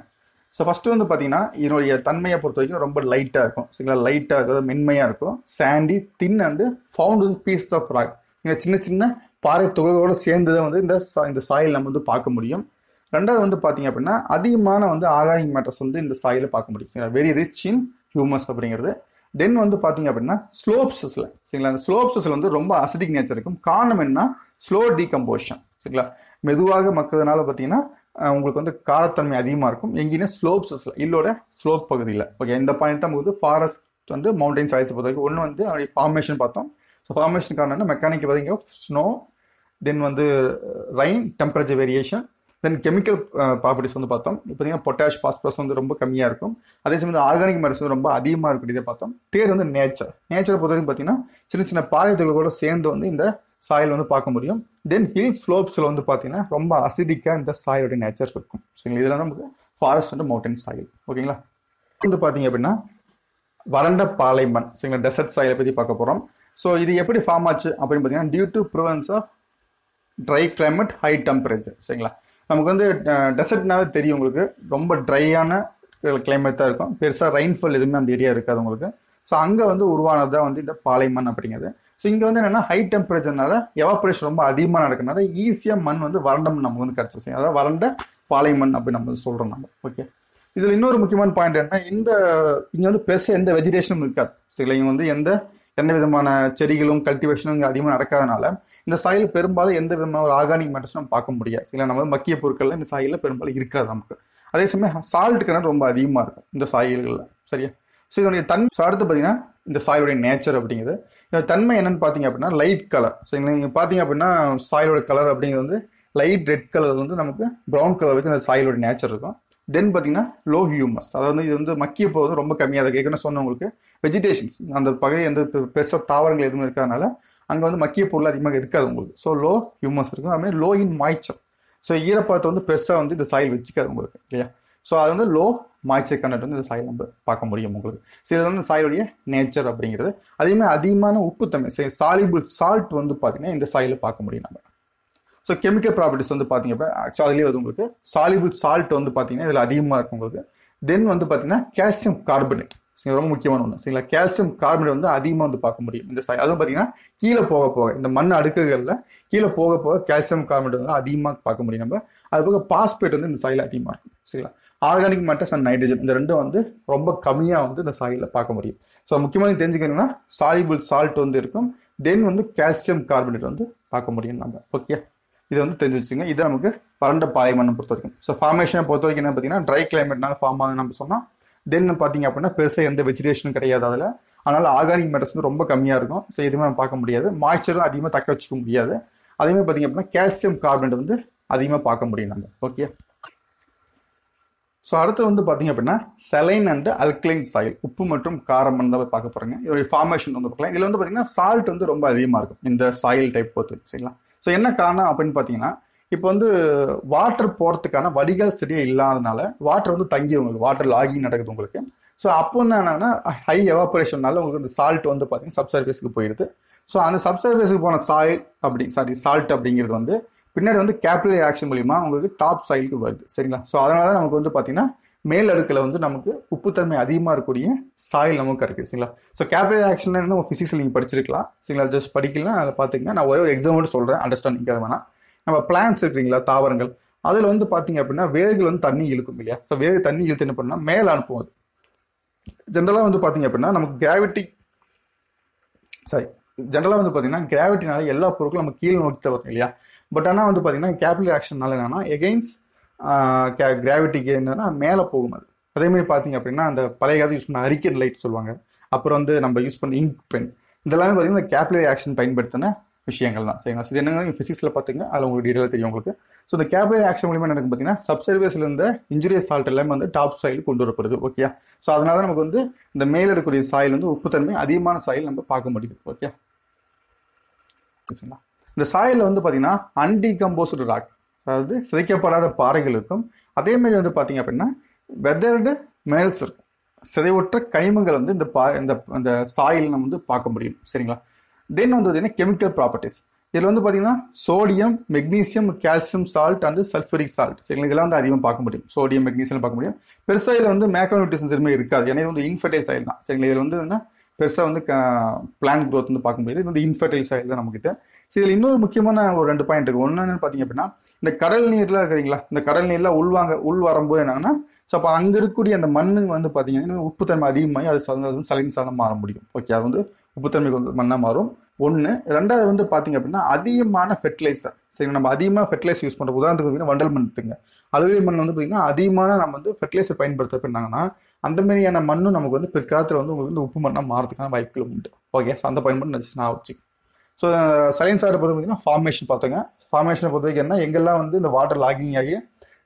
ஸோ ஃபஸ்ட்டு வந்து பார்த்தீங்கன்னா இதனுடைய தன்மையை பொறுத்த வரைக்கும் ரொம்ப லைட்டாக இருக்கும் சரிங்களா லைட்டாக இருக்கும் மென்மையாக இருக்கும் sandy thin and found with piece of rock இந்த சின்ன சின்ன பாறை துகளோடு சேர்ந்ததை வந்து இந்த இந்த சாயில் நம்ம வந்து பார்க்க முடியும் ரெண்டாவது வந்து பார்த்தீங்க அப்படின்னா அதிகமான வந்து ஆகாயிங் மேட்டர்ஸ் வந்து இந்த சாயில் பார்க்க முடியும் சரிங்களா வெரி ரிச் இன் ஹியூமஸ் அப்படிங்கிறது தென் வந்து பார்த்தீங்க அப்படின்னா ஸ்லோப்ஸஸில் சரிங்களா அந்த ஸ்லோப்ஸஸில் வந்து ரொம்ப அசிடிக் நேச்சர் இருக்கும் காரணம் என்ன ஸ்லோ டீகம்போஷன் சரிங்களா மெதுவாக மக்கிறதுனால பார்த்தீங்கன்னா உங்களுக்கு வந்து காரத்தன்மை அதிகமாக இருக்கும் எங்கேயுமே ஸ்லோப்ஸஸில் இல்லோட ஸ்லோப் பகுதியில் ஓகே இந்த பாயிண்ட் தான் வந்து ஃபாரஸ்ட் வந்து மவுண்டைன்ஸ் ஆயிரத்தி பொறுத்த வரைக்கும் ஒன்று வந்து அப்படி ஃபார்மேஷன் பார்த்தோம் ஸோ ஃபார்மேஷன் காரணம் மெக்கானிக் பார்த்தீங்கன்னா ஸ்னோ தென் வந்து rain temperature variation then chemical properties வந்து பார்த்தோம் இப்போ பார்த்தீங்கன்னா பொட்டாஷ் பாஸ்பரஸ் வந்து ரொம்ப கம்மியாக இருக்கும் அதே சமயம் ஆர்கானிக் மேட்டர்ஸ் வந்து ரொம்ப அதிகமாக இருக்கும் இதை பார்த்தோம் தேர்ட் வந்து நேச்சர் நேச்சரை பொறுத்த வரைக்கும் பார்த்தீங்கன்னா சின்ன சின்ன பாறை சேர்ந்து வந்து இந்த சாயில் வந்து பார்க்க முடியும் தென் ஹில் ஸ்லோப்ஸில் வந்து பார்த்தீங்கன்னா ரொம்ப அசிடிக்காக இந்த சாயலுடைய நேச்சர் இருக்கும் சரிங்களா இதெல்லாம் நமக்கு ஃபாரஸ்ட் அண்ட் மவுண்டன் சாயில் ஓகேங்களா வந்து பார்த்தீங்க அப்படின்னா வறண்ட பாலைமண் சரிங்களா டெசர்ட் சாயலை பற்றி பார்க்க போகிறோம் ஸோ இது எப்படி ஃபார்ம் ஆச்சு அப்படின்னு பார்த்தீங்கன்னா due to prevalence of dry climate high temperature சரிங்களா நமக்கு வந்து டெசர்ட்னாவே தெரியும் உங்களுக்கு ரொம்ப ட்ரையான கிளைமேட் தான் இருக்கும் பெருசாக ரெயின்ஃபால் எதுவுமே அந்த ஏரியா இருக்காது உங்களுக்கு ஸோ அங்கே வந்து உருவானது தான் வந்து இந்த பாலைமண் அப்படிங்கிறது ஸோ இங்கே வந்து என்னென்னா ஹை டெம்பரேச்சர்னால எவாப்ரேஷன் ரொம்ப அதிகமாக நடக்கிறனால ஈஸியாக மண் வந்து வறண்ட மண் நமக்கு வந்து கிடச்சிச்சு அதாவது வறண்ட பாலை மண் அப்படின்னு நம்ம சொல்கிறோம் நம்ம ஓகே இதில் இன்னொரு முக்கியமான பாயிண்ட் என்ன இந்த இங்கே வந்து பெருசாக எந்த வெஜிடேஷனும் இருக்காது சில இங்கே வந்து எந்த எந்த விதமான செடிகளும் கல்டிவேஷனும் இங்கே அதிகமாக நடக்காதனால இந்த சாயில் பெரும்பாலும் எந்த விதமான ஒரு ஆர்கானிக் மெட்டர்ஸும் பார்க்க முடியாது சில நம்ம மக்கிய பொருட்கள்ல இந்த சாயில் பெரும்பாலும் இருக்காது நமக்கு அதே சமயம் சால்ட் கணக்கு ரொம்ப அதிகமாக இருக்கும் இந்த சாயல்களில் சரியா ஸோ இதனுடைய தன் அடுத்து பார்த்தீங்கன்னா இந்த சாயிலுடைய நேச்சர் அப்படிங்கிறது இந்த தன்மை என்னன்னு பார்த்தீங்க அப்படின்னா லைட் கலர் ஸோ நீங்கள் பார்த்தீங்க அப்படின்னா சாயிலோட கலர் அப்படிங்கிறது வந்து லைட் ரெட் கலர் வந்து நமக்கு ப்ரௌன் கலர் வச்சு அந்த சாயிலோட நேச்சர் இருக்கும் தென் பார்த்தீங்கன்னா லோ ஹியூமஸ் அதாவது இது வந்து மக்கிய போகிறது ரொம்ப கம்மியாக தான் கேட்கணும் சொன்னவங்களுக்கு உங்களுக்கு வெஜிடேஷன்ஸ் அந்த பகுதி வந்து பெருசாக தாவரங்கள் எதுவும் இருக்கிறதுனால அங்கே வந்து மக்கிய பொருள் அதிகமாக இருக்காது உங்களுக்கு ஸோ லோ ஹியூமஸ் இருக்கும் அதுமாதிரி லோ இன் மாய்ச்சர் ஸோ ஈரப்பதத்தை வந்து பெருசாக வந்து இந்த சாயில் வச்சுக்காது உங்களுக்கு இல்லையா ஸோ அது வந்து லோ மாய்ச்சர் கண்டென்ட் வந்து இந்த சாயில் நம்ம பார்க்க முடியும் உங்களுக்கு ஸோ இது வந்து சாயிலுடைய நேச்சர் அப்படிங்கிறது அதேமாதிரி அதிகமான உப்புத்தன்மை சரி சாலிபிள் சால்ட் வந்து பார்த்தீங்கன்னா இந்த சாயில் பார்க்க முடியும் நம்ம ஸோ கெமிக்கல் ப்ராப்பர்ட்டிஸ் வந்து பார்த்தீங்க அப்படின்னா ஆக்சுவலாக அதுலேயே வந்து உங்களுக்கு சாலிபிள் சால்ட் வந்து பார்த்தீங்கன்னா இதில் அதிகமாக இருக்கும் உங்களுக்கு தென் வந்து பார்த்தீங்கன்னா கால்சியம் கார்பனேட் ரொம்ப முக்கியமான ஒன்று சரிங்களா கால்சியம் கார்பனேட் வந்து அதிகமாக வந்து பார்க்க முடியும் இந்த சாய் அதுவும் பார்த்தீங்கன்னா கீழே போக போக இந்த மண் அடுக்குகளில் கீழே போக போக கால்சியம் கார்பனேட் வந்து அதிகமாக பார்க்க முடியும் நம்ம அது போக பாஸ்பேட் வந்து இந்த சாயில் அதிகமாக இருக்கும் சரிங்களா ஆர்கானிக் மேட்டர்ஸ் அண்ட் நைட்ரஜன் இந்த ரெண்டும் வந்து ரொம்ப கம்மியாக வந்து இந்த சாயில் பார்க்க முடியும் ஸோ முக்கியமாக தெரிஞ்சுக்கணும்னா சாலிபிள் சால்ட் வந்து இருக்கும் தென் வந்து கால்சியம் கார்பனேட் வந்து பார்க்க முடியும் நம்ம ஓகே இதை வந்து தெரிஞ்சு வச்சுங்க இது நமக்கு வறண்ட பாலைமண்ணை பொறுத்த வரைக்கும் ஸோ ஃபார்மேஷனை பொறுத்த வரைக்கும் என்ன பார்த்தீங்கன்னா ட்ரை கிளைமேட்னால ஃபார்ம் ஆகுது நம்ம சொன்னால் தென் பார்த்தீங்க அப்படின்னா பெருசாக எந்த வெஜிடேஷனும் கிடையாது அதில் அதனால் ஆர்கானிக் மேட்டர்ஸ் வந்து ரொம்ப கம்மியாக இருக்கும் ஸோ எதுவுமே பார்க்க முடியாது மாய்ச்சரும் அதிகமாக தக்க வச்சுக்க முடியாது அதேமாதிரி பார்த்தீங்க அப்படின்னா கால்சியம் கார்பனேட் வந்து அதிகமாக பார்க்க முடியும் நம்ம ஓகே ஸோ அடுத்து வந்து பார்த்தீங்க அப்படின்னா செலைன் அண்ட் அல்கலைன் சாயில் உப்பு மற்றும் காரம் தான் போய் பார்க்க போகிறாங்க இதோடைய ஃபார்மேஷன் வந்து பார்க்கலாம் இதில் வந்து பார்த்தீங்கன்னா சால்ட் வந்து ரொம்ப அதிகமாக இருக்கும் இந்த சாயில் டைப் பொறுத்து சரிங்களா ஸோ என்ன காரணம் அப்படின்னு பார்த்தீங்கன்னா இப்போ வந்து வாட்டர் போகிறதுக்கான வடிகால் சரியாக இல்லாதனால வாட்டர் வந்து தங்கி உங்களுக்கு வாட்டர் லாகிங் நடக்குது உங்களுக்கு ஸோ அப்போ வந்து என்னன்னா ஹை எவாபரேஷன்னால உங்களுக்கு இந்த சால்ட் வந்து பார்த்தீங்கன்னா சப்சர்ஃபேஸ்க்கு போயிடுது ஸோ அந்த சப்சர்ஃபேஸுக்கு போன சாயில் அப்படி சாரி சால்ட் அப்படிங்கிறது வந்து பின்னாடி வந்து கேபிலரி ஆக்ஷன் மூலிமா உங்களுக்கு டாப் சாயிலுக்கு வருது சரிங்களா ஸோ அதனால தான் நமக்கு வந்து பார்த்தீங்கன்னா மேல் அடுக்கில் வந்து நமக்கு உப்புத்தன்மை அதிகமாக இருக்கக்கூடிய சாயில் நமக்கு கிடைக்குது சரிங்களா ஸோ கேபிலரி ஆக்ஷன் நம்ம ஃபிசிக்ஸில் நீங்கள் படிச்சிருக்கலாம் சரிங்களா ஜஸ்ட் படிக்கலாம் அதை பார்த்தீங்கன்னா நான் ஒரே ஒரு எக்ஸாம்பிள் சொல்கிறேன் அண்டர்ஸ்டாண்டிங்காக வேணாம் நம்ம பிளான்ஸ் இருக்கிறீங்களா தாவரங்கள் அதில் வந்து பார்த்தீங்க அப்படின்னா வேர்கள் வந்து தண்ணி இழுக்கும் இல்லையா ஸோ வேக தண்ணி இழுத்து என்ன பண்ணால் மேலே அனுப்பும் அது ஜென்ரலாக வந்து பார்த்தீங்க அப்படின்னா நமக்கு கிராவிட்டி சாரி ஜென்ரலாக வந்து பார்த்தீங்கன்னா கிராவிட்டினால எல்லா பொருட்களும் நம்ம கீழே நோக்கி தவறும் இல்லையா பட் ஆனால் வந்து பார்த்தீங்கன்னா கேபிட்டல் ஆக்ஷன்னால என்னன்னா கே கிராவிட்டிக்கு என்னன்னா மேலே போகும் அது அதேமாதிரி பார்த்தீங்க அப்படின்னா அந்த பழைய காலத்து யூஸ் பண்ண அரிக்கன் லைட் சொல்லுவாங்க அப்புறம் வந்து நம்ம யூஸ் பண்ண இங்க் பென் இதெல்லாமே பார்த்தீங்கன்னா கேப்லரி ஆக்ஷன் பயன்படுத்தின விஷயங்கள் தான் சரிங்களா இது என்ன ஃபிசிக்ஸில் பார்த்தீங்கன்னா அதில் உங்களுக்கு டீடெயில் தெரியும் உங்களுக்கு ஸோ இந்த கேபிலரி ஆக்ஷன் மூலிமா நடக்கும் பார்த்தீங்கன்னா இருந்த இன்ஜுரிய சால்ட் எல்லாமே வந்து டாப் சாயில் கொண்டு வரப்படுது ஓகே ஸோ அதனால தான் நமக்கு வந்து இந்த மேல் இருக்கக்கூடிய சாயில் வந்து உப்புத்தன்மை அதிகமான சாயில் நம்ம பார்க்க முடியுது ஓகே சரிங்களா இந்த சாயில் வந்து பார்த்தீங்கன்னா அன்டிகம்போஸ்டு ராக் அதாவது சிதைக்கப்படாத பாறைகள் இருக்கும் அதேமாரி வந்து பார்த்தீங்க அப்படின்னா வெதர்டு மேல்ஸ் இருக்கும் சிதைவுற்ற கனிமங்கள் வந்து இந்த பா இந்த அந்த சாயில் நம்ம வந்து பார்க்க முடியும் சரிங்களா தென் வந்து என்ன கெமிக்கல் ப்ராப்பர்ட்டிஸ் இதில் வந்து பார்த்தீங்கன்னா sodium magnesium calcium salt and sulphuric salt சரிங்களா இதெல்லாம் வந்து அதிகமாக பார்க்க முடியும் சோடியம் மெக்னீசியம் பார்க்க முடியும் பெருசாக இதில் வந்து மேக்கோ நியூட்ரிஷன்ஸ் எதுவுமே இருக்காது ஏன்னா இது வந்து இன்ஃபர்டைல் ஆயில் தான் சரிங்களா இதில் வந்து பெருசாக வந்து பிளான் க்ரோத் வந்து பார்க்க முடியாது இது வந்து இன்ஃபர்டைல் சாயில் தான் நம்மக்கிட்ட ஸோ இதில் இன்னொரு முக்கியமான ஒரு ரெண்டு பாயிண்ட் இருக்குது ஒன்று என்னென்னு பார்த்தீங்க அப்படின்னா இந்த கடல் நீர்லாம் இருக்கிறீங்களா இந்த கடல் நீரில் உள்வாங்க உள் வரும்போது என்னங்கன்னா ஸோ அப்போ அங்கே இருக்கக்கூடிய அந்த மண்ணு வந்து பார்த்தீங்கன்னா உப்புத்தன்மை அதிகமாகி அது வந்து சலின் சாதம் மாற முடியும் ஓகே அது வந்து உப்புத்தன்மை கொஞ்சம் மண்ணாக மாறும் ஒன்று ரெண்டாவது வந்து பார்த்தீங்க அப்படின்னா அதிகமான ஃபெர்டிலைசர் சரி நம்ம அதிகமாக ஃபெர்டிலைசர் யூஸ் பண்ணுற உதாரணத்துக்கு வண்டல் மண் எடுத்துங்க அலுவலி மண் வந்து பார்த்தீங்கன்னா அதிகமான நம்ம வந்து ஃபெர்டிலைசர் பயன்படுத்த பண்ணாங்கன்னா அந்த மாதிரியான மண்ணும் நமக்கு வந்து பிற்காலத்தில் வந்து உங்களுக்கு வந்து உப்பு மண்ணாக மாறதுக்கான வாய்ப்புகள் உண்டு ஓகே ஸோ அந்த பாயிண்ட் மட்டும் நான் வச்சு ஸோ சயின்ஸ் ஆர்டை பொறுத்த பார்த்தீங்கன்னா ஃபார்மேஷன் பார்த்தோங்க ஃபார்மேஷனை பொறுத்த வரைக்கும் என்ன எங்கெல்லாம் வந்து இந்த வாட்டர் லாகிங் ஆகி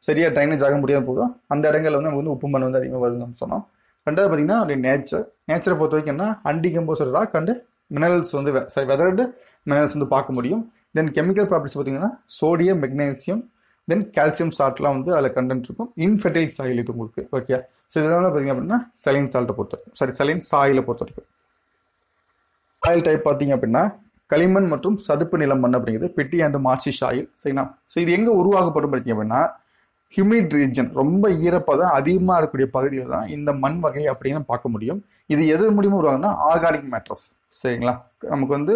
சரியாக ட்ரைனேஜ் ஆக முடியாத போதும் அந்த இடங்கள்ல வந்து நமக்கு வந்து உப்பு மண் வந்து அதிகமாக வருதுன்னு சொன்னோம் ரெண்டாவது பார்த்தீங்கன்னா அப்படியே நேச்சர் நேச்சரை பொறுத்த வரைக்கும் என்ன அன்டிகம்போசர் ராக் அண்டு மினரல்ஸ் வந்து சாரி வெதர்டு மினரல்ஸ் வந்து பார்க்க முடியும் தென் கெமிக்கல் ப்ராப்பர்ட்டிஸ் பார்த்தீங்கன்னா சோடியம் மெக்னீசியம் தென் கால்சியம் சால்ட்லாம் வந்து அதில் கண்டென்ட் இருக்கும் இன்ஃபெர்டைல் சாயில் இருக்கும் உங்களுக்கு ஓகே ஸோ இதெல்லாம் பார்த்தீங்க அப்படின்னா செலைன் சால்ட்டை பொறுத்த வரைக்கும் சாரி செலைன் சாயில பொறுத்த வரைக்கும் சாயில் டைப் பார்த்தீங்க அப்படின்னா களிமண் மற்றும் சதுப்பு நிலம் மண் அப்படிங்கிறது பெட்டி அண்ட் மார்ச்சி சாயில் சரிங்களா ஸோ இது எங்கே உருவாகப்படும் பார்த்தீங்க அப்படின்னா ஹியூமிட் ரீஜன் ரொம்ப ஈரப்பதம் அதிகமாக இருக்கக்கூடிய பகுதியில் தான் இந்த மண் வகை அப்படின்னு பார்க்க முடியும் இது எது மூலியமாக உருவாகுன்னா ஆர்கானிக் மேட்ரஸ் சரிங்களா நமக்கு வந்து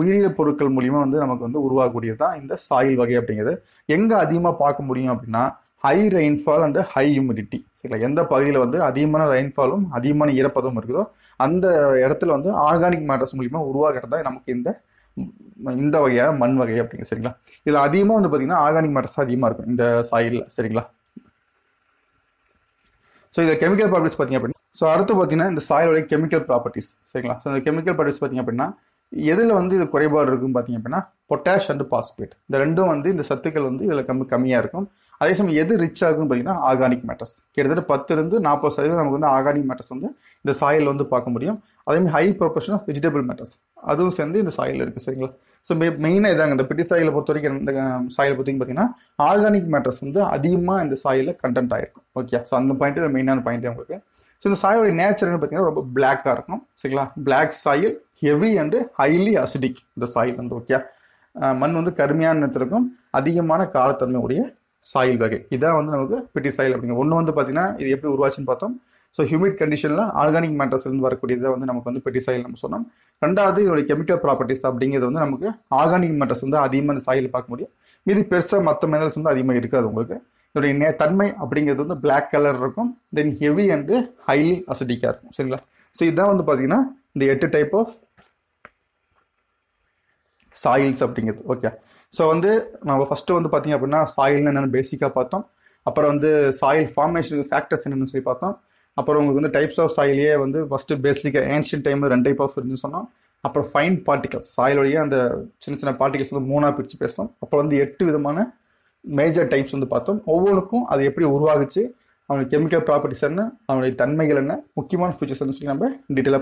உயிரின பொருட்கள் மூலியமாக வந்து நமக்கு வந்து உருவாகக்கூடியது தான் இந்த சாயில் வகை அப்படிங்கிறது எங்கே அதிகமாக பார்க்க முடியும் அப்படின்னா high rainfall and high humidity சரிங்களா எந்த பகுதியில் வந்து அதிகமான ரெயின்ஃபாலும் அதிகமான ஈரப்பதமும் இருக்குதோ அந்த இடத்துல வந்து ஆர்கானிக் மேட்டர்ஸ் உருவாகிறது தான் நமக்கு இந்த இந்த வகையான மண் வகை அப்படிங்க சரிங்களா இதில் அதிகமாக வந்து பார்த்தீங்கன்னா ஆர்கானிக் மேட்டர்ஸ் அதிகமாக இருக்கும் இந்த சாயிலில் சரிங்களா ஸோ இதில் கெமிக்கல் ப்ராப்பர்ட்டிஸ் பார்த்தீங்க அப்படின்னா ஸோ அடுத்து பார்த்தீங்கன்னா இந்த சாயிலோடைய கெமிக்கல் ப்ராப்பர்ட்டிஸ் சரிங்களா ஸோ இந்த கெமிக்கல் ப்ராப்பர்ட்டிஸ் பார்த்தீங்க அப்படின்னா எதில் வந்து இது குறைபாடு இருக்குன்னு பார்த்தீங்க அப்படின்னா பொட்டாஷ் அண்ட் பாஸ்பேட் இந்த ரெண்டும் வந்து இந்த சத்துக்கள் வந்து இதில் கம்மி கம்மியாக இருக்கும் அதே சமயம் எது ரிச் ஆகும் பார்த்தீங்கன்னா ஆர்கானிக் மேட்டர்ஸ் கிட்டத்தட்ட பத்துலேருந்து நாற்பது சதவீதம் நமக்கு வந்து ஆர்கானிக் மேட்டர்ஸ் வந்து இந்த சாயில் வந்து பார்க்க முடியும் அதேமாதிரி high proportion of vegetable matters அதுவும் சேர்ந்து இந்த சாயில் இருக்குது சரிங்களா ஸோ மெயினாக இதாங்க இந்த பிட்டி சாயில் பொறுத்த வரைக்கும் இந்த சாயில் பொறுத்தவரைக்கும் பார்த்தீங்கன்னா ஆர்கானிக் மேட்டர்ஸ் வந்து அதிகமாக இந்த சாயிலில் கண்டென்ட் ஆகிருக்கும் ஓகே ஸோ அந்த பாயிண்ட் மெயினான பாயிண்ட் உங்களுக்கு ஸோ இந்த சாயோடைய நேச்சர்னு பார்த்தீங்கன்னா ரொம்ப பிளாக்காக இருக்கும் சரிங்களா black soil heavy and highly acidic இந்த சாயில் வந்து ஓகே மண் வந்து கருமையான நிறத்திற்கும் அதிகமான காலத்தன்மை உடைய சாயில் வகை இதான் வந்து நமக்கு பிட்டி சாயில் அப்படிங்க ஒன்று வந்து பார்த்தீங்கன்னா இது எப்படி உருவாச்சுன்னு பார்த்தோம் ஸோ ஹியூமிட் கண்டிஷனில் ஆர்கானிக் மேட்டர்ஸ்லேருந்து வரக்கூடியதை வந்து நமக்கு வந்து பெட்டி சாயில் நம்ம சொன்னோம் ரெண்டாவது இதோட கெமிக்கல் ப்ராப்பர்ட்டிஸ் அப்படிங்கிறது வந்து நமக்கு ஆர்கானிக் மேட்டர்ஸ் வந்து அதிகமான சாயில் பார்க்க முடியும் மீது பெருசாக மற்ற மினரல்ஸ் வந்து அதிகமாக இருக்காது உங்களுக்கு இதோடைய நே தன்மை அப்படிங்கிறது வந்து பிளாக் கலர் இருக்கும் தென் ஹெவி அண்டு ஹைலி அசிடிக்காக இருக்கும் சரிங்களா ஸோ இதான் வந்து பார்த்தீங்கன்னா இந்த எட்டு டைப் ஆஃப் சாயில்ஸ் அப்படிங்கிறது ஓகே ஸோ வந்து நம்ம ஃபஸ்ட்டு வந்து பார்த்தீங்க அப்படின்னா சாயில்னு என்னென்னு பேசிக்காக பார்த்தோம் அப்புறம் வந்து சாயில் ஃபார்மேஷன் ஃபேக்டர்ஸ் என்னென்னு சொல்லி பார்த்தோம் அப்புறம் உங்களுக்கு வந்து டைப்ஸ் ஆஃப் சாயிலே வந்து ஃபஸ்ட்டு பேசிக்காக ஏன்ஷியன் டைம் ரெண்டு டைப் ஆஃப் இருந்து சொன்னோம் அப்புறம் ஃபைன் பார்ட்டிகல்ஸ் சாயிலுடைய அந்த சின்ன சின்ன பார்ட்டிகல்ஸ் வந்து மூணாக பிரித்து பேசும் அப்புறம் வந்து எட்டு விதமான மேஜர் டைப்ஸ் வந்து பார்த்தோம் ஒவ்வொன்றுக்கும் அது எப்படி உருவாகுச்சு அவனுடைய கெமிக்கல் ப்ராப்பர்ட்டிஸ் என்ன அவனுடைய தன்மைகள் என்ன முக்கியமான ஃபீச்சர்ஸ் சொல்லி நம்ம டீட்டெயிலாக